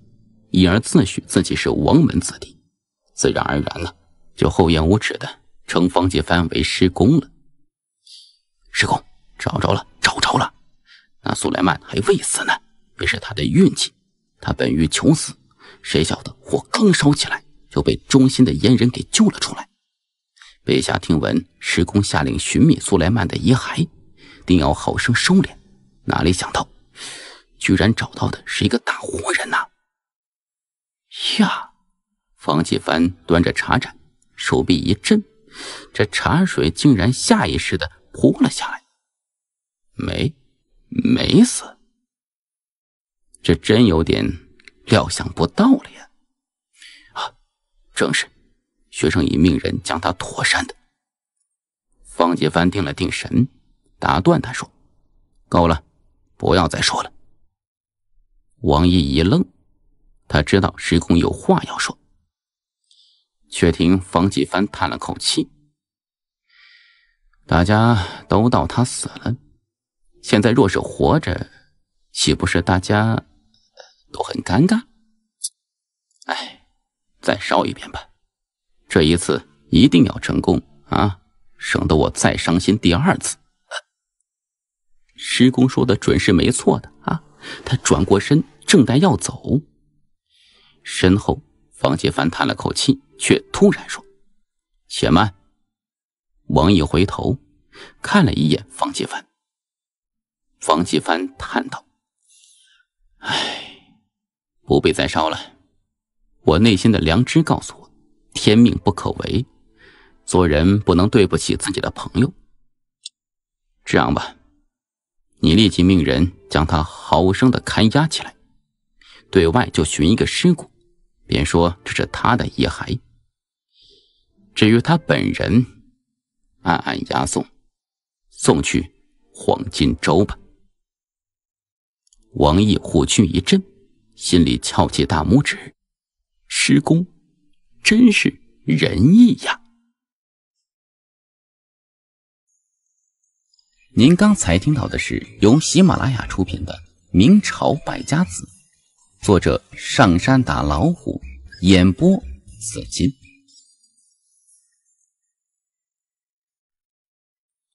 A: 因而自诩自己是王门子弟，自然而然呢，就厚颜无耻的称方继藩为师公了。师公，找着了，找着了！那苏莱曼还未死呢，也是他的运气，他本欲求死。谁晓得火刚烧起来，就被中心的阉人给救了出来。陛下听闻，时公下令寻觅苏莱曼的遗骸，定要好生收敛。哪里想到，居然找到的是一个大活人呐！呀，方继凡端着茶盏，手臂一震，这茶水竟然下意识的泼了下来。没，没死，这真有点。料想不到了呀！啊，正是，学生已命人将他
B: 妥善的。
A: 方继凡定了定神，打断他说：“够了，不要再说了。”王毅一愣，他知道石空有话要说，却听方继凡叹了口气：“大家都道他死了，现在若是活着，岂不是大家？”都很尴尬，哎，再烧一遍吧，这一次一定要成功啊，省得我再伤心第二次。师公说的准是没错的啊！他转过身，正待要走，身后方继凡叹了口气，却突然说：“且慢。”王毅回头看了一眼方继凡，方继凡叹道：“哎。”不必再烧了。我内心的良知告诉我，天命不可违，做人不能对不起自己的朋友。这样吧，你立即命人将他毫无声的看押起来，对外就寻一个尸骨，便说这是他的遗骸。至于他本人，暗暗押送，送去黄金州吧。王毅虎躯一震。心里翘起大
B: 拇指，施工，真是仁义呀！您刚才听到的是由喜马拉雅出品的《明朝败家子》，作者上
A: 山打老虎，演播紫金。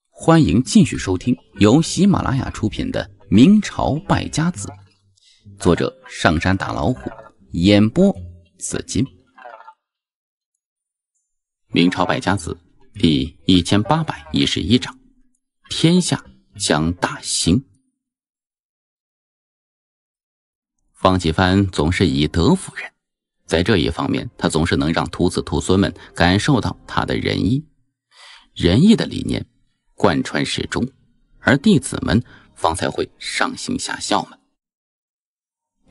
A: 欢迎继续收听由喜马拉雅出品的《明朝败家子》。作者上山打老虎，演播紫金。明朝百家子第一千八百一十一章：天下将大兴。方启帆总是以德服人，在这一方面，他总是能让徒子徒孙们感受到他的仁义。仁义的理念贯穿始终，而弟子们方才会上行下效嘛。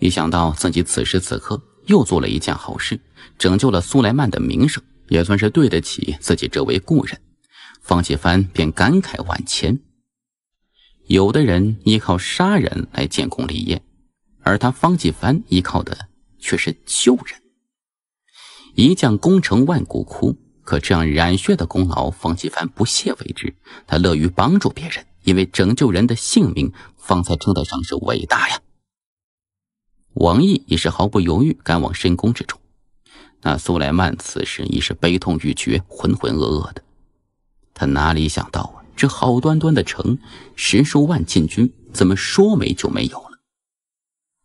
A: 一想到自己此时此刻又做了一件好事，拯救了苏莱曼的名声，也算是对得起自己这位故人。方启凡便感慨万千。有的人依靠杀人来建功立业，而他方启凡依靠的却是救人。一将功成万骨枯，可这样染血的功劳，方启凡不屑为之。他乐于帮助别人，因为拯救人的性命，方才称得上是伟大呀。王毅也是毫不犹豫赶往深宫之中。那苏莱曼此时已是悲痛欲绝、浑浑噩噩的。他哪里想到啊，这好端端的城，十数万禁军，怎么说没就没有了？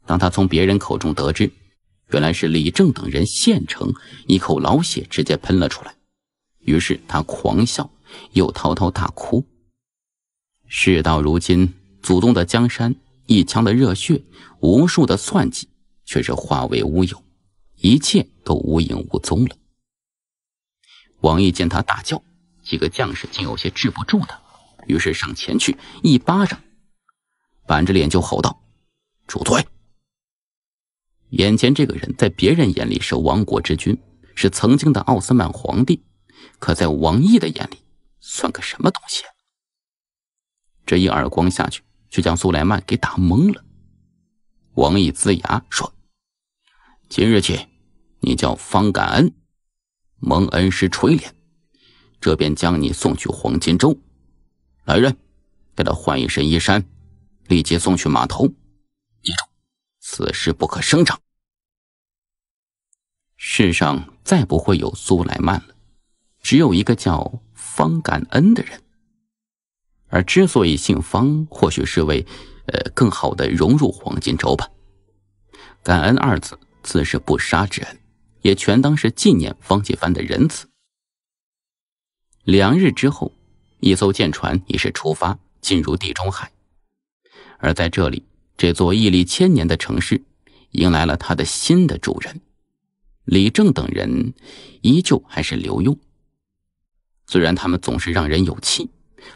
A: 当他从别人口中得知，原来是李正等人献城，一口老血直接喷了出来。于是他狂笑，又滔滔大哭。事到如今，祖宗的江山，一腔的热血。无数的算计，却是化为乌有，一切都无影无踪了。王毅见他大叫，几个将士竟有些制不住他，于是上前去一巴掌，板着脸就吼道：“住嘴！”眼前这个人，在别人眼里是亡国之君，是曾经的奥斯曼皇帝，可在王毅的眼里，算个什么东西？这一耳光下去，就将苏莱曼给打懵了。王毅呲牙说：“今日起，你叫方感恩，蒙恩师垂怜，这便将你送去黄金州。来人，给他换一身衣衫，立即送去码头。记住，此事不可声张。世上再不会有苏莱曼了，只有一个叫方感恩的人。而之所以姓方，或许是为……”呃，更好的融入黄金州吧。感恩二字，自是不杀之恩，也全当是纪念方继凡的仁慈。两日之后，一艘舰船已是出发，进入地中海。而在这里，这座屹立千年的城市，迎来了它的新的主人。李正等人依旧还是留用，虽然他们总是让人有气，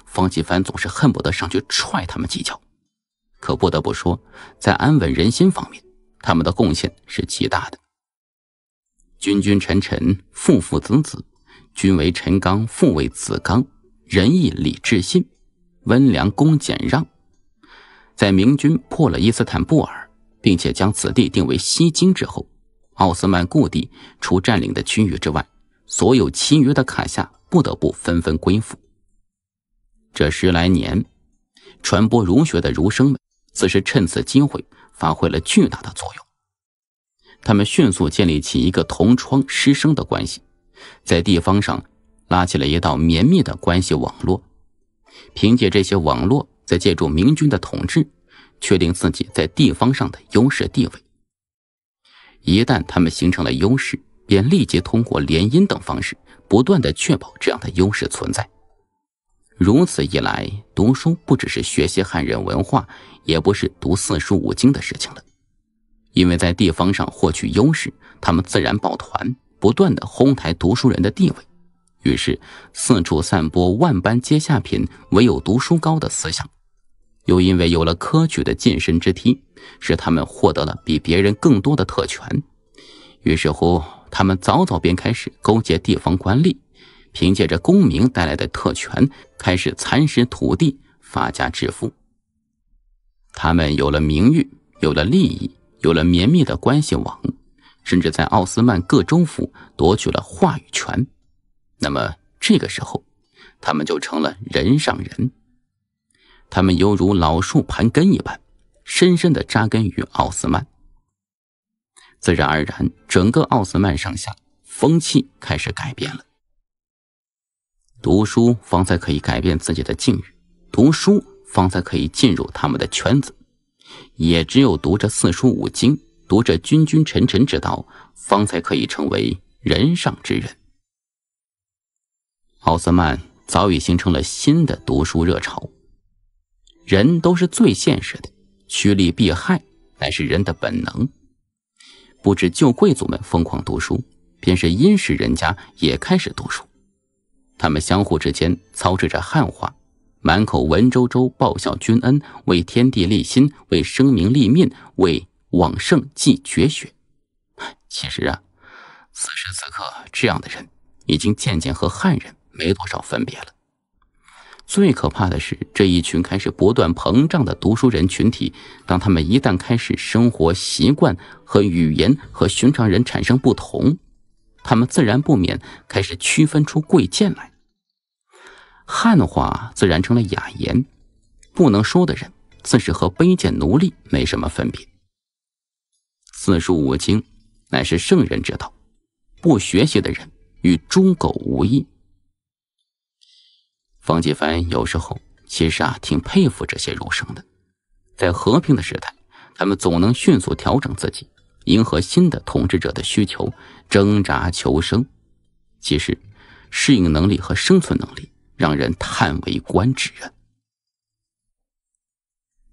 A: 方继凡总是恨不得上去踹他们几脚。可不得不说，在安稳人心方面，他们的贡献是极大的。君君臣臣，父父子子，君为臣纲，父为子纲，仁义礼智信，温良恭俭让。在明军破了伊斯坦布尔，并且将此地定为西京之后，奥斯曼故地除占领的区域之外，所有其余的卡下不得不纷纷归附。这十来年，传播儒学的儒生们。此时趁此机会发挥了巨大的作用，他们迅速建立起一个同窗师生的关系，在地方上拉起了一道绵密的关系网络。凭借这些网络，在借助明军的统治，确定自己在地方上的优势地位。一旦他们形成了优势，便立即通过联姻等方式不断的确保这样的优势存在。如此一来，读书不只是学习汉人文化，也不是读四书五经的事情了。因为在地方上获取优势，他们自然抱团，不断的哄抬读书人的地位，于是四处散播“万般皆下品，唯有读书高的”思想。又因为有了科举的晋升之梯，使他们获得了比别人更多的特权，于是乎，他们早早便开始勾结地方官吏。凭借着功名带来的特权，开始蚕食土地、发家致富。他们有了名誉，有了利益，有了绵密的关系网，甚至在奥斯曼各州府夺取了话语权。那么这个时候，他们就成了人上人。他们犹如老树盘根一般，深深的扎根于奥斯曼。自然而然，整个奥斯曼上下风气开始改变了。读书方才可以改变自己的境遇，读书方才可以进入他们的圈子，也只有读着四书五经，读着君君臣臣之道，方才可以成为人上之人。奥斯曼早已形成了新的读书热潮。人都是最现实的，趋利避害乃是人的本能。不止旧贵族们疯狂读书，便是殷实人家也开始读书。他们相互之间操持着汉话，满口文绉绉报效君恩，为天地立心，为生民立命，为往圣继绝学。其实啊，此时此刻，这样的人已经渐渐和汉人没多少分别了。最可怕的是，这一群开始不断膨胀的读书人群体，当他们一旦开始生活习惯和语言和寻常人产生不同。他们自然不免开始区分出贵贱来，汉话自然成了雅言，不能说的人自是和卑贱奴隶没什么分别。四书五经乃是圣人之道，不学习的人与猪狗无异。方继凡有时候其实啊挺佩服这些儒生的，在和平的时代，他们总能迅速调整自己。迎合新的统治者的需求，挣扎求生，其实适应能力和生存能力让人叹为观止啊！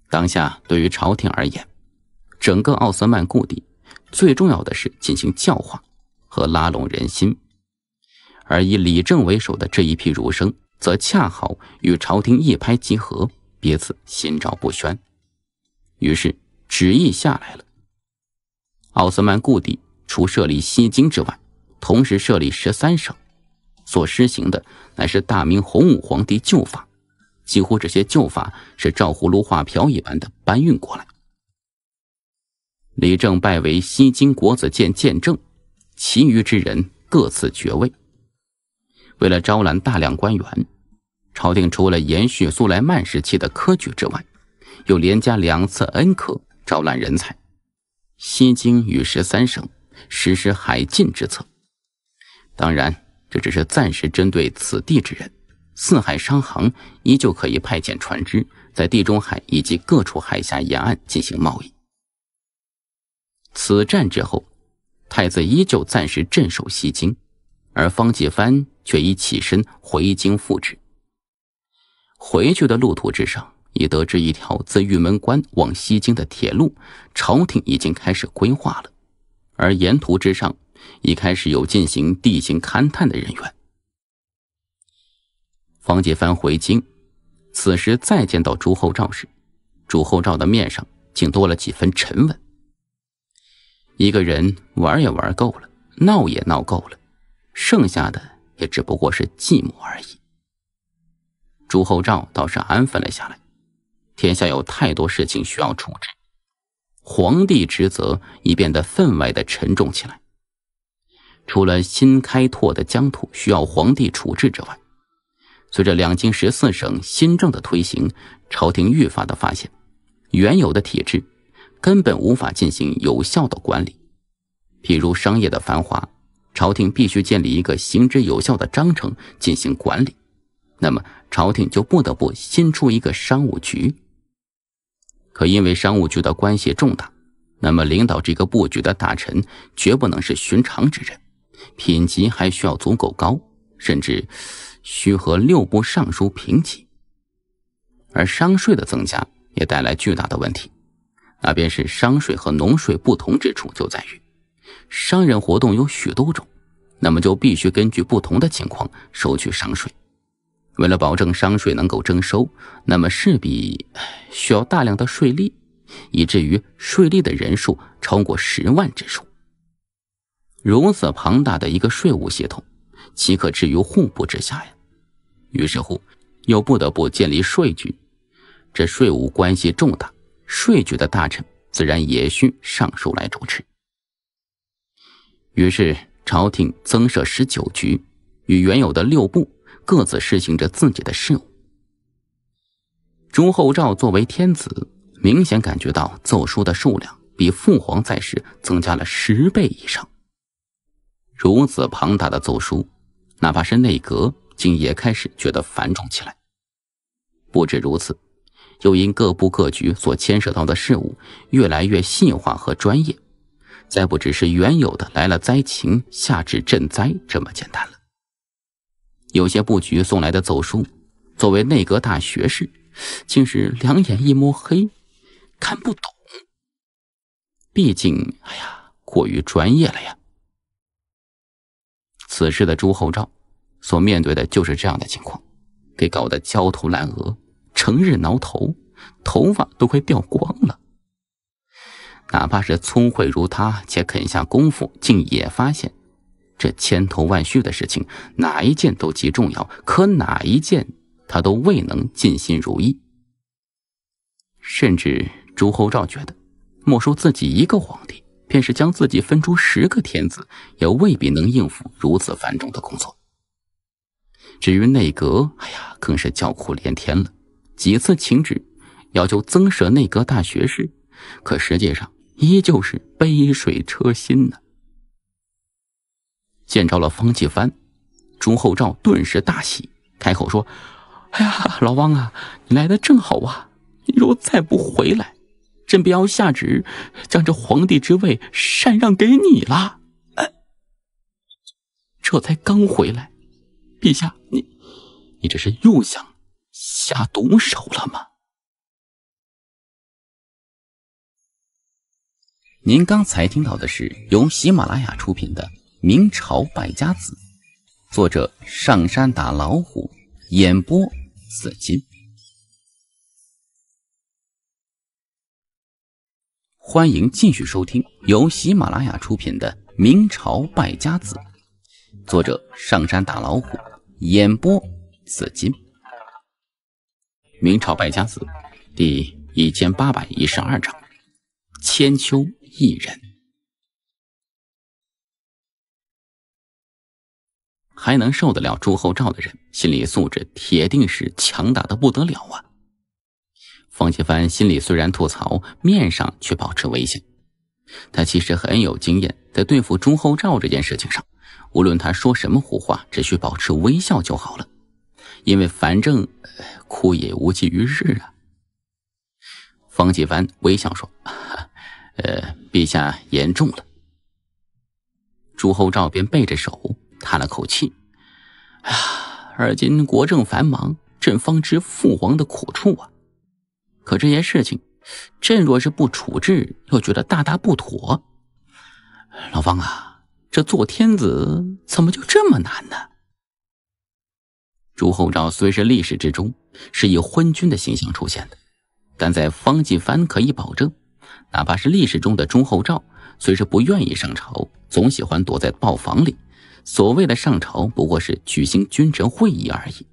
A: 当下对于朝廷而言，整个奥斯曼故地最重要的是进行教化和拉拢人心，而以李政为首的这一批儒生，则恰好与朝廷一拍即合，彼此心照不宣。于是旨意下来了。奥斯曼故地除设立西京之外，同时设立十三省，所施行的乃是大明洪武皇帝旧法，几乎这些旧法是照葫芦画瓢一般的搬运过来。李正拜为西京国子监监正，其余之人各赐爵位。为了招揽大量官员，朝廷除了延续苏莱曼时期的科举之外，又连加两次恩科，招揽人才。西京与十三省实施海禁之策，当然这只是暂时针对此地之人。四海商行依旧可以派遣船只在地中海以及各处海峡沿岸进行贸易。此战之后，太子依旧暂时镇守西京，而方继帆却已起身回京复职。回去的路途之上。已得知一条自玉门关往西京的铁路，朝廷已经开始规划了，而沿途之上已开始有进行地形勘探的人员。方杰帆回京，此时再见到朱厚照时，朱厚照的面上竟多了几分沉稳。一个人玩也玩够了，闹也闹够了，剩下的也只不过是寂寞而已。朱厚照倒是安分了下来。天下有太多事情需要处置，皇帝职责已变得分外的沉重起来。除了新开拓的疆土需要皇帝处置之外，随着两京十四省新政的推行，朝廷愈发的发现，原有的体制根本无法进行有效的管理。譬如商业的繁华，朝廷必须建立一个行之有效的章程进行管理，那么朝廷就不得不新出一个商务局。可因为商务局的关系重大，那么领导这个布局的大臣绝不能是寻常之人，品级还需要足够高，甚至需和六部尚书平级。而商税的增加也带来巨大的问题，那便是商税和农税不同之处就在于，商人活动有许多种，那么就必须根据不同的情况收取商税。为了保证商税能够征收，那么势必需要大量的税吏，以至于税吏的人数超过十万之数。如此庞大的一个税务系统，岂可置于户部之下呀？于是乎，又不得不建立税局。这税务关系重大，税局的大臣自然也需上书来主持。于是朝廷增设十九局，与原有的六部。各自实行着自己的事务。朱厚照作为天子，明显感觉到奏书的数量比父皇在世增加了十倍以上。如此庞大的奏书，哪怕是内阁，竟也开始觉得繁重起来。不止如此，又因各部各局所牵涉到的事物越来越细化和专业，再不只是原有的来了灾情下旨赈灾这么简单了。有些布局送来的奏疏，作为内阁大学士，竟是两眼一抹黑，看不懂。毕竟，哎呀，过于专业了呀。此时的朱厚照，所面对的就是这样的情况，给搞得焦头烂额，成日挠头，头发都快掉光了。哪怕是聪慧如他，且肯下功夫，竟也发现。这千头万绪的事情，哪一件都极重要，可哪一件他都未能尽心如意。甚至朱厚照觉得，莫说自己一个皇帝，便是将自己分出十个天子，也未必能应付如此繁重的工作。至于内阁，哎呀，更是叫苦连天了，几次请旨，要求增设内阁大学士，可实际上依旧是杯水车薪呢。见着了方继藩，朱厚照顿时大喜，开口说：“哎呀，老汪啊，你来的正好啊！你若再不回来，朕便要下旨将这皇帝之位禅让给你了。”
B: 这才刚回来，陛下，你，你这是又想下毒手了吗？您刚才听到的是由喜马拉
A: 雅出品的。《明朝败家子》，作者上山打老虎，演播紫金。欢迎继续收听由喜马拉雅出品的《明朝败家子》，作者上山打老虎，演播紫金。《明朝败家子》第一千八
B: 百一十二章：千秋一人。还能受得了朱厚照的人，心理
A: 素质铁定是强大的不得了啊！方启凡心里虽然吐槽，面上却保持微笑。他其实很有经验，在对付朱厚照这件事情上，无论他说什么胡话，只需保持微笑就好了，因为反正哭也无济于事啊。方启凡微笑说：“ 呃，陛下言重了。”朱厚照便背着手。叹了口气，哎呀，而今国政繁忙，朕方知父皇的苦处啊。可这些事情，朕若是不处置，又觉得大大不妥。老方啊，这做天子怎么就这么难呢？朱厚照虽是历史之中是以昏君的形象出现的，但在方继藩可以保证，哪怕是历史中的朱厚照，虽是不愿意上朝，总喜欢躲在豹房里。所谓的上朝不过是举行君臣会议而已，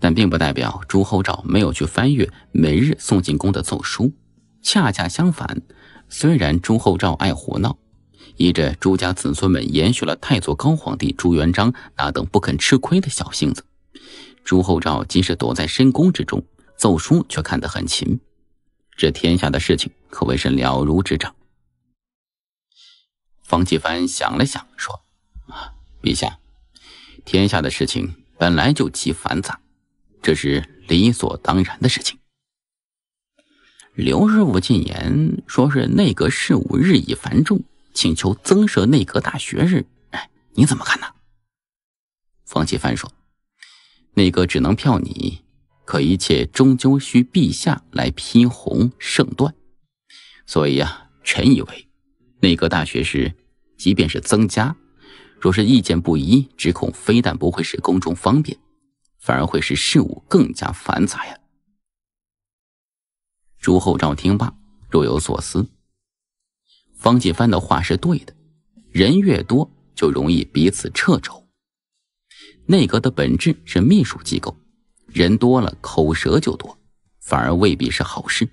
A: 但并不代表朱厚照没有去翻阅每日送进宫的奏疏。恰恰相反，虽然朱厚照爱胡闹，依着朱家子孙们延续了太祖高皇帝朱元璋那等不肯吃亏的小性子，朱厚照即使躲在深宫之中，奏疏却看得很勤。这天下的事情可谓是了如指掌。方继凡想了想，说。陛下，天下的事情本来就极繁杂，这是理所当然的事情。刘师傅进言说，是内阁事务日益繁重，请求增设内阁大学士。哎，你怎么看呢？方启凡说：“内阁只能票你，可一切终究需陛下来批红圣断。所以呀，臣以为，内阁大学士，即便是增加。”若是意见不一，指控非但不会使宫中方便，反而会使事务更加繁杂呀。朱厚照听罢，若有所思。方继藩的话是对的，人越多就容易彼此掣肘。内阁的本质是秘书机构，人多了口舌就多，反而未必是好事。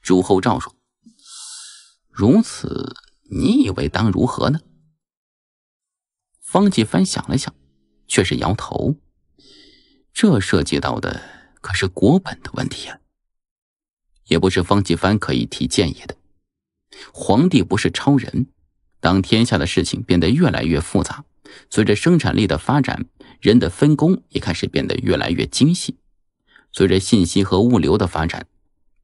A: 朱厚照说：“如此，你以为当如何呢？”方继帆想了想，却是摇头。这涉及到的可是国本的问题啊，也不是方继帆可以提建议的。皇帝不是超人，当天下的事情变得越来越复杂，随着生产力的发展，人的分工也开始变得越来越精细。随着信息和物流的发展，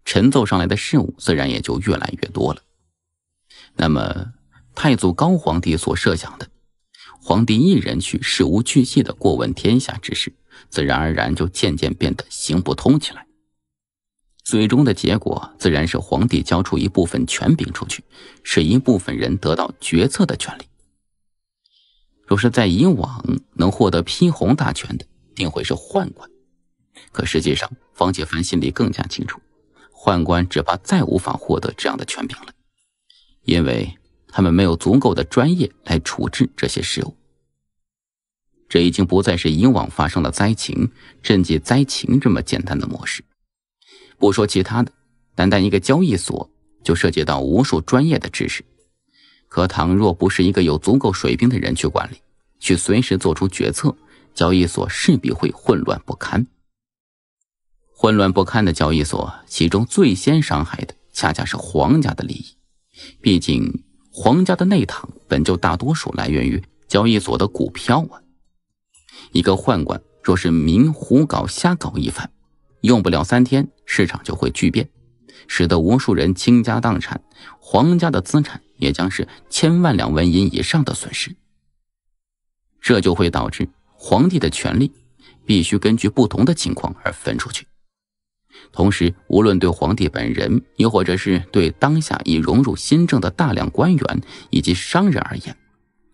A: 陈奏上来的事物自然也就越来越多了。那么，太祖高皇帝所设想的。皇帝一人去，事无巨细的过问天下之事，自然而然就渐渐变得行不通起来。最终的结果，自然是皇帝交出一部分权柄出去，使一部分人得到决策的权利。若是在以往，能获得批红大权的，定会是宦官。可实际上，方解凡心里更加清楚，宦官只怕再无法获得这样的权柄了，因为。他们没有足够的专业来处置这些事物。这已经不再是以往发生的灾情、赈济灾情这么简单的模式。不说其他的，单单一个交易所就涉及到无数专业的知识。可倘若不是一个有足够水平的人去管理，去随时做出决策，交易所势必会混乱不堪。混乱不堪的交易所，其中最先伤害的恰恰是皇家的利益，毕竟。皇家的内堂本就大多数来源于交易所的股票啊！一个宦官若是明胡搞瞎搞一番，用不了三天，市场就会巨变，使得无数人倾家荡产，皇家的资产也将是千万两纹银以上的损失。这就会导致皇帝的权力必须根据不同的情况而分出去。同时，无论对皇帝本人，又或者是对当下已融入新政的大量官员以及商人而言，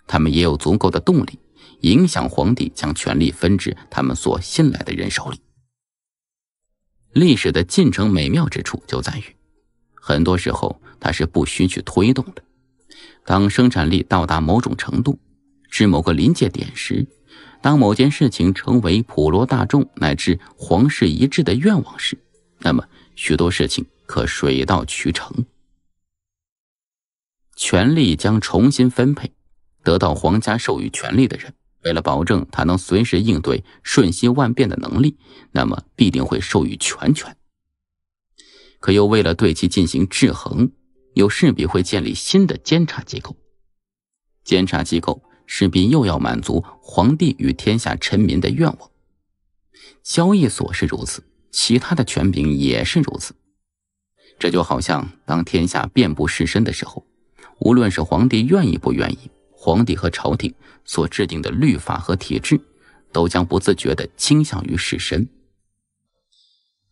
A: 他们也有足够的动力影响皇帝将权力分至他们所信赖的人手里。历史的进程美妙之处就在于，很多时候它是不需去推动的。当生产力到达某种程度，至某个临界点时，当某件事情成为普罗大众乃至皇室一致的愿望时，那么许多事情可水到渠成，权力将重新分配。得到皇家授予权力的人，为了保证他能随时应对瞬息万变的能力，那么必定会授予全权。可又为了对其进行制衡，又势必会建立新的监察机构。监察机构势必又要满足皇帝与天下臣民的愿望。交易所是如此。其他的权柄也是如此。这就好像当天下遍布士绅的时候，无论是皇帝愿意不愿意，皇帝和朝廷所制定的律法和体制，都将不自觉的倾向于士绅。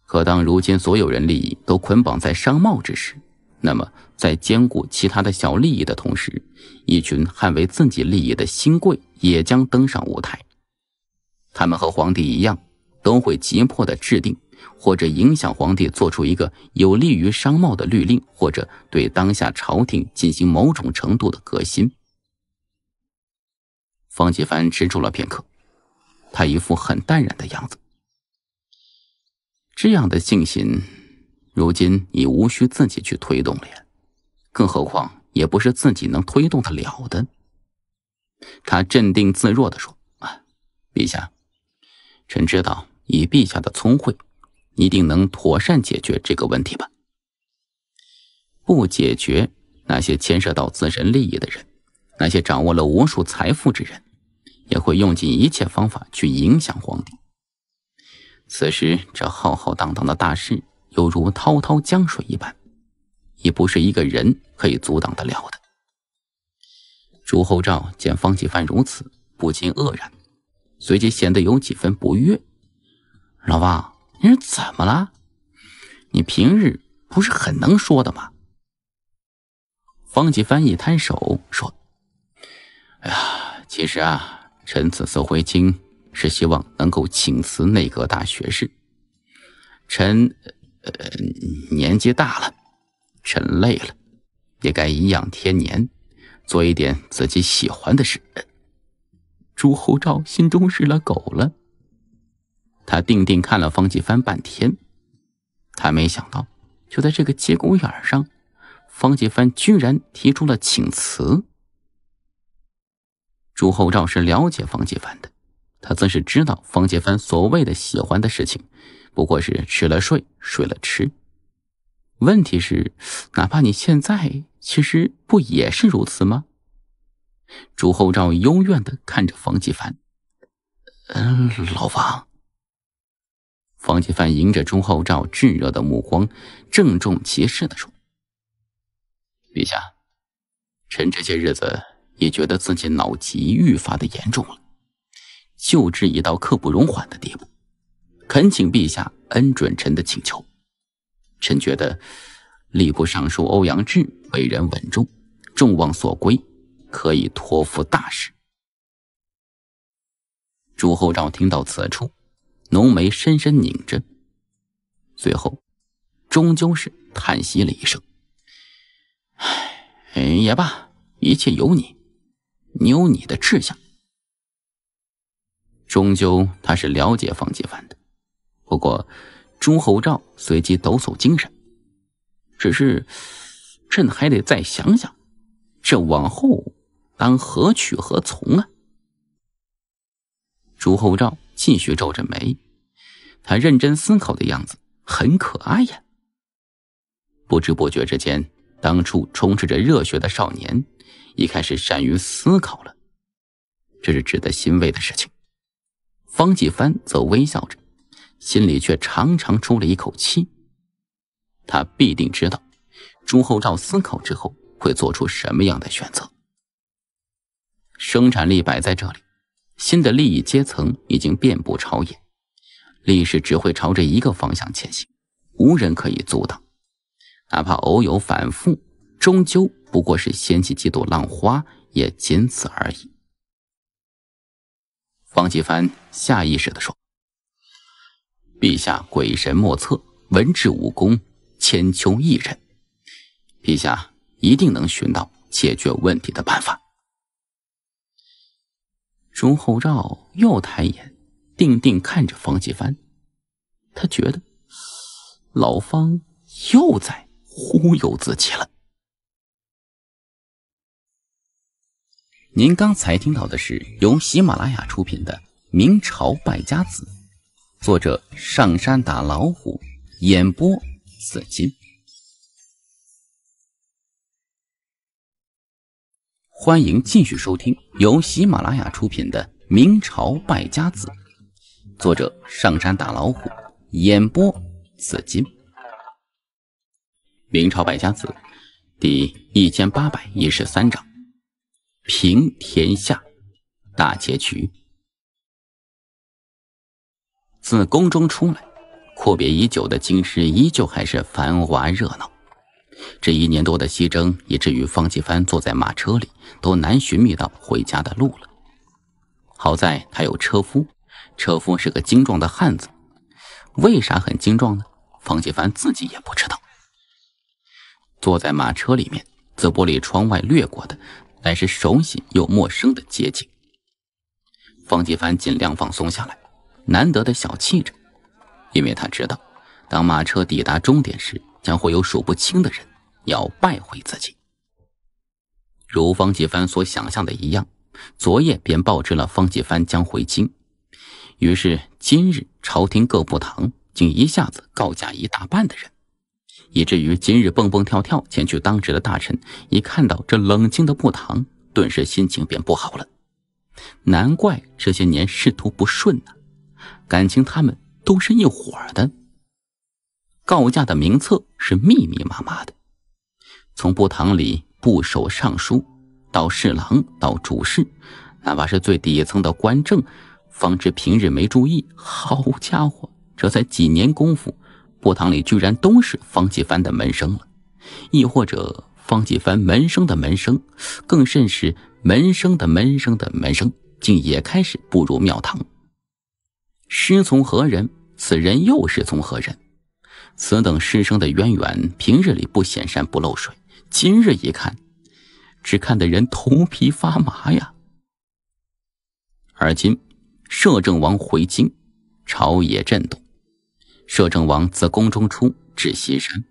A: 可当如今所有人利益都捆绑在商贸之时，那么在兼顾其他的小利益的同时，一群捍卫自己利益的新贵也将登上舞台。他们和皇帝一样，都会急迫的制定。或者影响皇帝做出一个有利于商贸的律令，或者对当下朝廷进行某种程度的革新。方继凡吃住了片刻，他一副很淡然的样子。这样的进行，如今已无需自己去推动了，更何况也不是自己能推动得了的。他镇定自若地说：“啊，陛下，臣知道，以陛下的聪慧。”一定能妥善解决这个问题吧？不解决那些牵涉到自身利益的人，那些掌握了无数财富之人，也会用尽一切方法去影响皇帝。此时，这浩浩荡荡的大势，犹如滔滔江水一般，已不是一个人可以阻挡得了的。朱厚照见方继范如此，不禁愕然，随即显得有几分不悦：“老王。”你是怎么了？你平日不是很能说的吗？方继帆一摊手说：“哎呀，其实啊，臣此次回京是希望能够请辞内阁大学士。臣，呃，年纪大了，臣累了，也该颐养天年，做一点自己喜欢的事。”朱厚照心中是了狗了。他定定看了方继帆半天，他没想到，就在这个节骨眼上，方继帆居然提出了请辞。朱厚照是了解方继帆的，他自是知道方继帆所谓的喜欢的事情，不过是吃了睡，睡了吃。问题是，哪怕你现在，其实不也是如此吗？朱厚照幽怨的看着方继帆，“嗯，老方。”方继范迎着朱厚照炙热的目光，郑重其事的说：“陛下，臣这些日子也觉得自己脑疾愈发的严重了，救治已到刻不容缓的地步，恳请陛下恩准臣的请求。臣觉得吏部尚书欧阳志为人稳重，众望所归，可以托付大事。”朱厚照听到此处。浓眉深深拧着，最后终究是叹息了一声：“哎，也罢，一切由你，你有你的志向。终究他是了解方继凡的。不过，朱厚照随即抖擞精神，只是朕还得再想想，这往后当何去何从啊？”朱厚照。继续皱着眉，他认真思考的样子很可爱呀。不知不觉之间，当初充斥着热血的少年，一开始善于思考了，这是值得欣慰的事情。方继帆则微笑着，心里却长长出了一口气。他必定知道朱厚照思考之后会做出什么样的选择。生产力摆在这里。新的利益阶层已经遍布朝野，历史只会朝着一个方向前行，无人可以阻挡，哪怕偶有反复，终究不过是掀起几朵浪花，也仅此而已。方继凡下意识地说：“陛下鬼神莫测，文治武功，千秋一人，陛下一定能寻到解决问题的办法。”朱厚照又抬眼，定定看着方继帆，他觉得老方又在忽悠自己了。您刚才听到的是由喜马拉雅出品的《明朝败家子》，作者上山打老虎，演播子金。欢迎继续收听由喜马拉雅出品的《明朝败家子》，作者上山打老虎，演播紫金。《明朝败家子》第一千八百一十三章：平天下，大结局。自宫中出来，阔别已久的京师依旧还是繁华热闹。这一年多的西征，以至于方继帆坐在马车里都难寻觅到回家的路了。好在他有车夫，车夫是个精壮的汉子。为啥很精壮呢？方继帆自己也不知道。坐在马车里面，自玻璃窗外掠过的，乃是熟悉又陌生的街景。方继帆尽量放松下来，难得的小气着，因为他知道，当马车抵达终点时，将会有数不清的人。要拜回自己，如方继帆所想象的一样，昨夜便报知了方继帆将回京，于是今日朝廷各部堂竟一下子告假一大半的人，以至于今日蹦蹦跳跳前去当值的大臣，一看到这冷清的部堂，顿时心情便不好了。难怪这些年仕途不顺呢，感情他们都是一伙的。告假的名册是密密麻麻的。从部堂里部首尚书，到侍郎，到主事，哪怕是最底层的官正，方知平日没注意。好家伙，这才几年功夫，部堂里居然都是方继藩的门生了。亦或者方继藩门生的门生，更甚是门生的门生的门生，竟也开始步入庙堂。师从何人？此人又是从何人？此等师生的渊源，平日里不显山不漏水。今日一看，只看得人头皮发麻呀！而今，摄政王回京，朝野震动。摄政王自宫中出，至西山，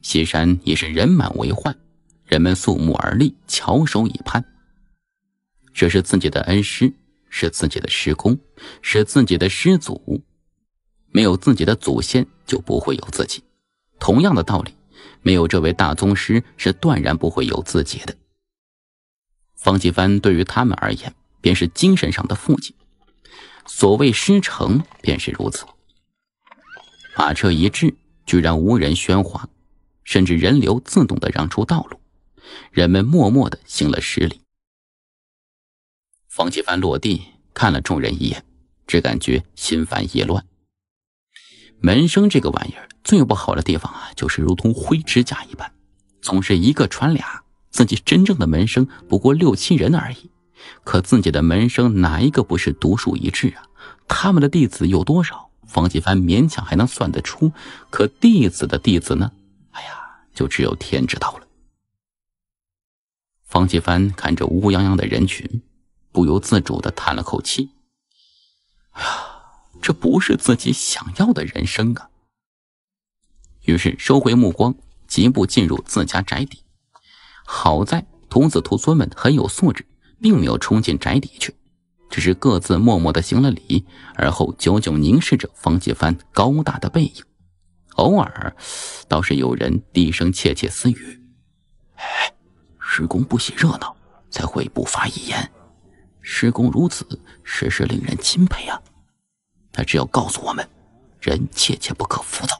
A: 西山已是人满为患，人们肃穆而立，翘首以盼。这是自己的恩师，是自己的师公，是自己的师祖。没有自己的祖先，就不会有自己。同样的道理。没有这位大宗师，是断然不会有自己的。方继帆对于他们而言，便是精神上的父亲。所谓师承，便是如此。马车一滞，居然无人喧哗，甚至人流自动的让出道路，人们默默的行了十里。方继帆落地，看了众人一眼，只感觉心烦意乱。门生这个玩意儿最不好的地方啊，就是如同灰指甲一般，总是一个传俩，自己真正的门生不过六七人而已。可自己的门生哪一个不是独树一帜啊？他们的弟子有多少，方继帆勉强还能算得出，可弟子的弟子呢？哎呀，就只有天知道了。方继帆看着乌泱泱的人群，不由自主的叹了口气。这不是自己想要的人生啊！于是收回目光，疾步进入自家宅邸。好在童子徒孙们很有素质，并没有冲进宅邸去，只是各自默默的行了礼，而后久久凝视着方继帆高大的背影。偶尔，倒是有人低声窃窃私语：“哎，师公不喜热闹，才会不发一言。师公如此，实是令人钦佩啊。”他是要告诉我们，人切切不可浮躁，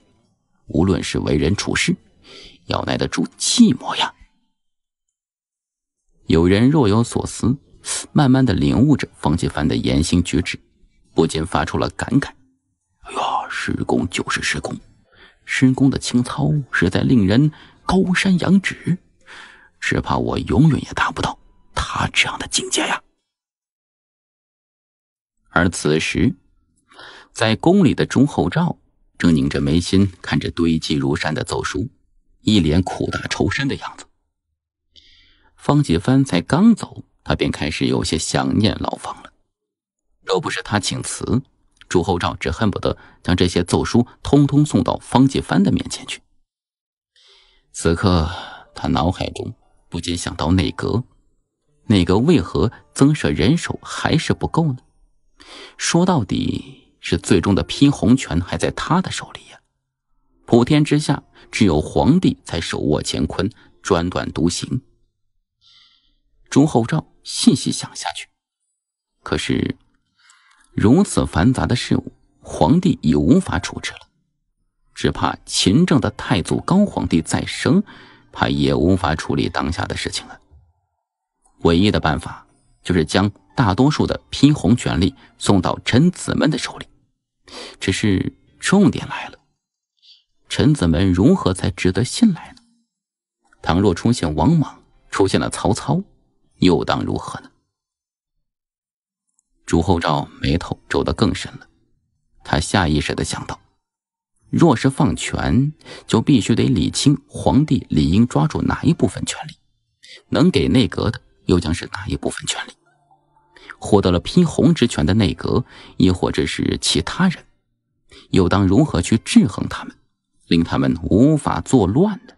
A: 无论是为人处事，要耐得住寂寞呀。有人若有所思，慢慢的领悟着冯继凡的言行举止，不禁发出了感慨：“哎呀，师公就是师公，师公的情操实在令人高山仰止，只怕我永远也达不到他这样的境界呀。”而此时。在宫里的朱厚照正拧着眉心看着堆积如山的奏疏，一脸苦大仇深的样子。方继帆才刚走，他便开始有些想念老方了。若不是他请辞，朱厚照只恨不得将这些奏疏通通送到方继帆的面前去。此刻他脑海中不禁想到内阁，内阁为何增设人手还是不够呢？说到底。是最终的拼红权还在他的手里呀！普天之下，只有皇帝才手握乾坤，专断独行。朱厚照细细想下去，可是如此繁杂的事物，皇帝已无法处置了。只怕秦政的太祖高皇帝再生，怕也无法处理当下的事情了。唯一的办法，就是将大多数的拼红权力送到臣子们的手里。只是重点来了，臣子们如何才值得信赖呢？倘若出现王莽，出现了曹操，又当如何呢？朱厚照眉头皱得更深了，他下意识的想到，若是放权，就必须得理清皇帝理应抓住哪一部分权力，能给内阁的又将是哪一部分权力。获得了批红之权的内阁，亦或者是其他人，又当如何去制衡他们，令他们无法作乱呢？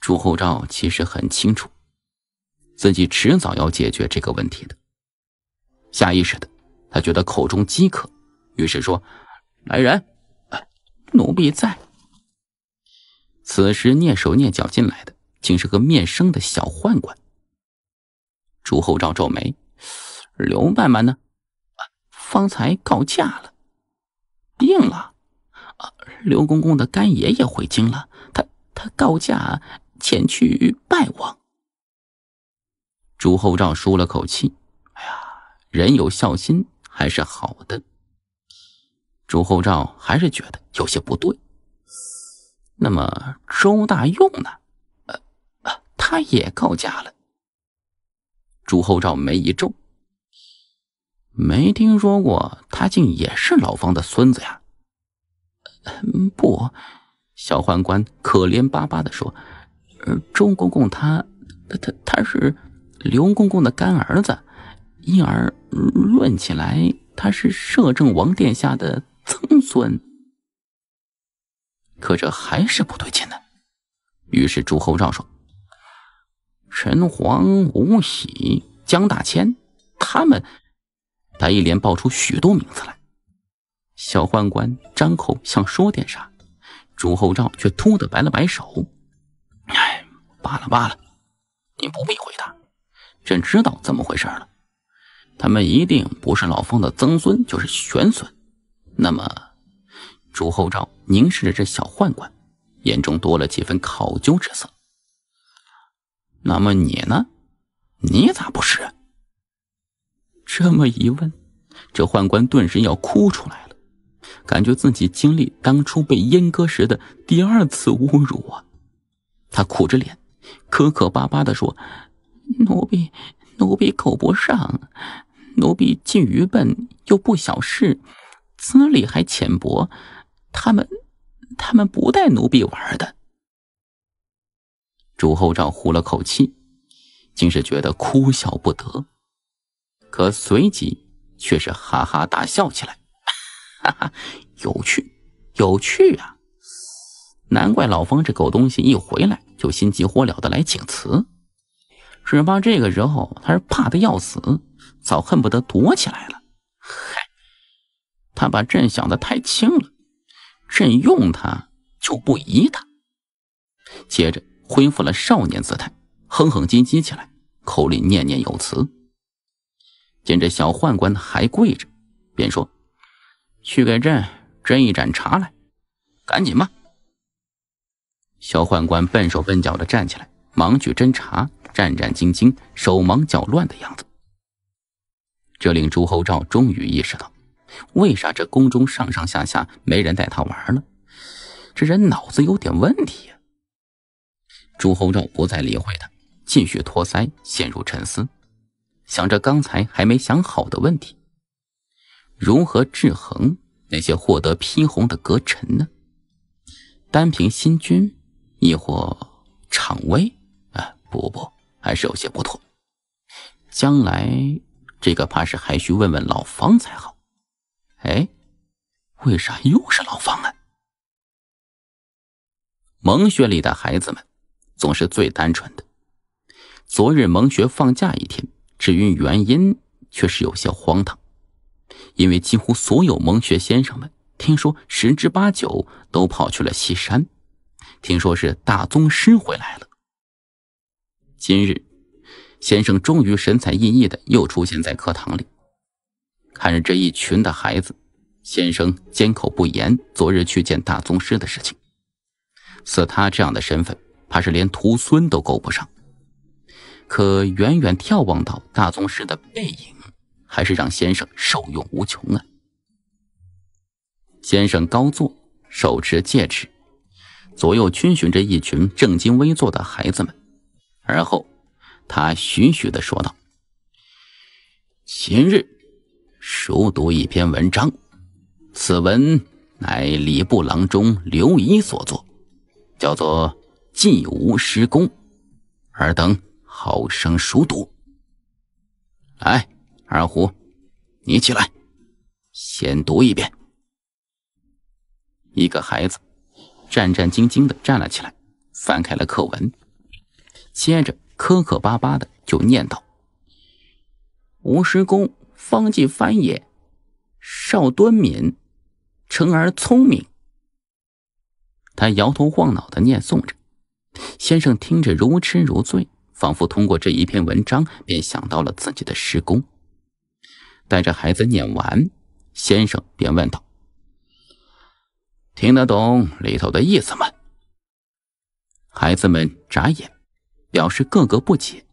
A: 朱厚照其实很清楚，自己迟早要解决这个问题的。下意识的，他觉得口中饥渴，于是说：“来人，奴婢在。”此时蹑手蹑脚进来的，竟是个面生的小宦官。朱厚照皱眉：“刘曼曼呢？方才告假了，病了。刘公公的干爷爷回京了，他他告假前去拜望。”朱厚照舒了口气：“哎呀，人有孝心还是好的。”朱厚照还是觉得有些不对。那么周大用呢？呃，他也告假了。朱厚照眉一皱，没听说过，他竟也是老方的孙子呀？不，小宦官可怜巴巴的说：“周公公他他他是刘公公的干儿子，因而论起来他是摄政王殿下的曾孙。可这还是不对劲呢。”于是朱厚照说。陈黄、吴喜、江大千，他们，他一连报出许多名字来。小宦官张口想说点啥，朱厚照却突的摆了摆手：“
B: 哎，罢了罢了，您不必回
A: 答，朕知道怎么回事了。他们一定不是老方的曾孙，就是玄孙。那么，朱厚照凝视着这小宦官，眼中多了几分考究之色。”那么你呢？你咋不是？这么一问，这宦官顿时要哭出来了，感觉自己经历当初被阉割时的第二次侮辱啊！他苦着脸，磕磕巴巴地说：“奴婢奴婢够不上，奴婢既愚笨又不小事，资历还浅薄，他们他们不带奴婢玩的。”朱厚照呼了口气，竟是觉得哭笑不得，可随即却是哈哈大笑起来：“ 哈哈，有趣，有趣啊！难怪老方这狗东西一回来就心急火燎的来请辞，只怕这个时候他是怕的要死，早恨不得躲起来了。嗨，他把朕想的太轻了，朕用他就不疑他。”接着。恢复了少年姿态，哼哼唧唧起来，口里念念有词。见这小宦官还跪着，便说：“去给朕斟一盏茶来，赶紧吧。”小宦官笨手笨脚的站起来，忙去斟茶，战战兢兢、手忙脚乱的样子。这令朱厚照终于意识到，为啥这宫中上上下下没人带他玩了？这人脑子有点问题。朱厚照不再理会他，继续托腮，陷入沉思，想着刚才还没想好的问题：如何制衡那些获得批红的阁臣呢？单凭新君，亦或厂威？啊，不不，还是有些不妥。将来这个怕是还需问问老方才好。哎，为啥又是老方啊？蒙学里的孩子们。总是最单纯的。昨日蒙学放假一天，至于原因却是有些荒唐，因为几乎所有蒙学先生们听说十之八九都跑去了西山，听说是大宗师回来了。今日先生终于神采奕奕的又出现在课堂里，看着这一群的孩子，先生缄口不言昨日去见大宗师的事情，似他这样的身份。他是连徒孙都够不上，可远远眺望到大宗师的背影，还是让先生受用无穷啊！先生高坐，手持戒尺，左右逡巡着一群正襟危坐的孩子们，而后他徐徐的说道：“今日熟读一篇文章，此文乃礼部郎中刘仪所作，叫做。”既无师公，尔等好生熟读。来，二虎，你起来，先读一遍。一个孩子战战兢兢的站了起来，翻开了课文，接着磕磕巴巴的就念道：“吴师公方继翻也，少端敏，诚而聪明。”他摇头晃脑的念诵着。先生听着如痴如醉，仿佛通过这一篇文章便想到了自己的师公。带着孩子念完，先生便问道：“听得懂里头的意思吗？”孩子们眨眼，表示个个不解。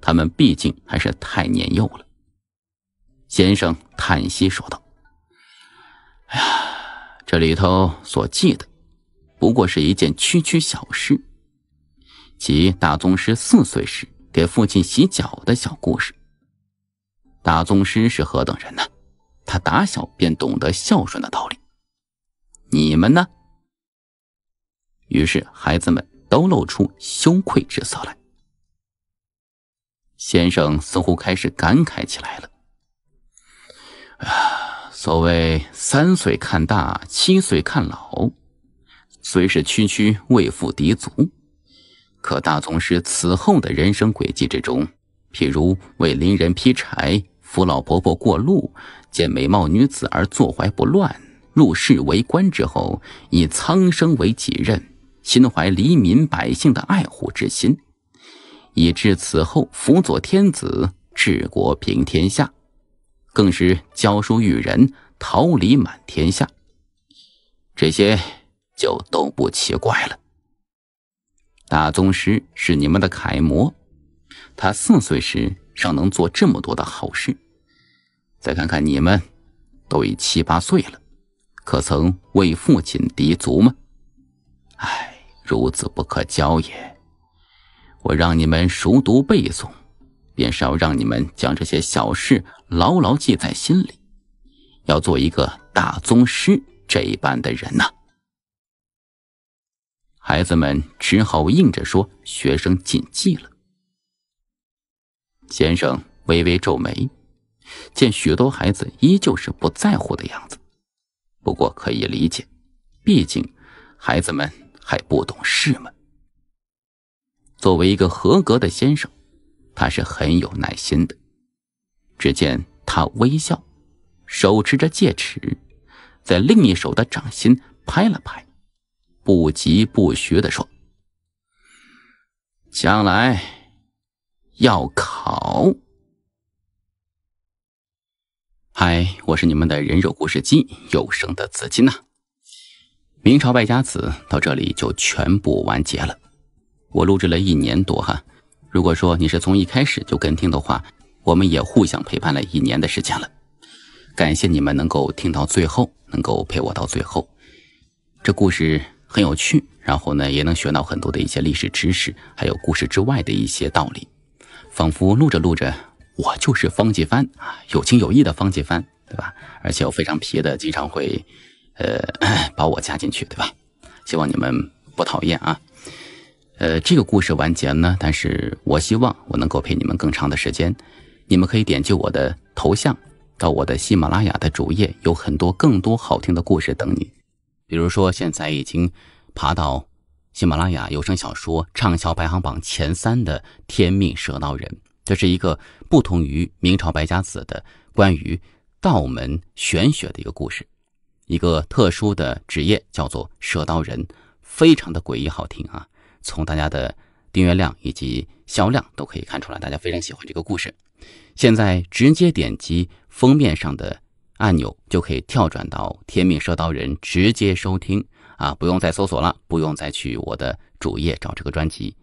A: 他们毕竟还是太年幼了。先生叹息说道：“哎呀，这里头所记的……”不过是一件区区小事，即大宗师四岁时给父亲洗脚的小故事。大宗师是何等人呢？他打小便懂得孝顺的道理。你们呢？于是孩子们都露出羞愧之色来。先生似乎开始感慨起来了。啊，所谓三岁看大，七岁看老。虽是区区未富敌族，可大宗师此后的人生轨迹之中，譬如为邻人劈柴、扶老婆婆过路、见美貌女子而坐怀不乱，入世为官之后以苍生为己任，心怀黎民百姓的爱护之心，以至此后辅佐天子治国平天下，更是教书育人，桃李满天下。这些。就都不奇怪了。大宗师是你们的楷模，他四岁时尚能做这么多的好事，再看看你们，都已七八岁了，可曾为父亲涤足吗？唉，孺子不可教也。我让你们熟读背诵，便是要让你们将这些小事牢牢记在心里，要做一个大宗师这般的人呐。孩子们只好硬着说：“学生谨记了。”先生微微皱眉，见许多孩子依旧是不在乎的样子，不过可以理解，毕竟孩子们还不懂事嘛。作为一个合格的先生，他是很有耐心的。只见他微笑，手持着戒尺，在另一手的掌心拍了拍。不疾不徐的说：“将来要考。”嗨，我是你们的人肉故事机有声的子金呐。明朝败家子到这里就全部完结了。我录制了一年多哈，如果说你是从一开始就跟听的话，我们也互相陪伴了一年的时间了。感谢你们能够听到最后，能够陪我到最后，这故事。很有趣，然后呢，也能学到很多的一些历史知识，还有故事之外的一些道理。仿佛录着录着，我就是方继帆啊，有情有义的方继帆，对吧？而且我非常皮的，经常会呃 把我加进去，对吧？希望你们不讨厌啊。呃，这个故事完结呢，但是我希望我能够陪你们更长的时间。你们可以点击我的头像，到我的喜马拉雅的主页，有很多更多好听的故事等你。比如说，现在已经爬到喜马拉雅有声小说畅销排行榜前三的《天命蛇道人》，这是一个不同于明朝白家子的关于道门玄学的一个故事。一个特殊的职业叫做蛇道人，非常的诡异好听啊！从大家的订阅量以及销量都可以看出来，大家非常喜欢这个故事。现在直接点击封面上的。按钮就可以跳转到《天命蛇刀人》直接收听啊，不用再搜索了，不用再去我的主页找这个专辑。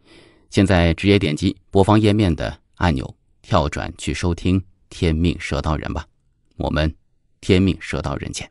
A: 现在直接点击播放页面的
B: 按钮，跳转去收听《天命蛇刀人》吧。我们，天命蛇刀人见。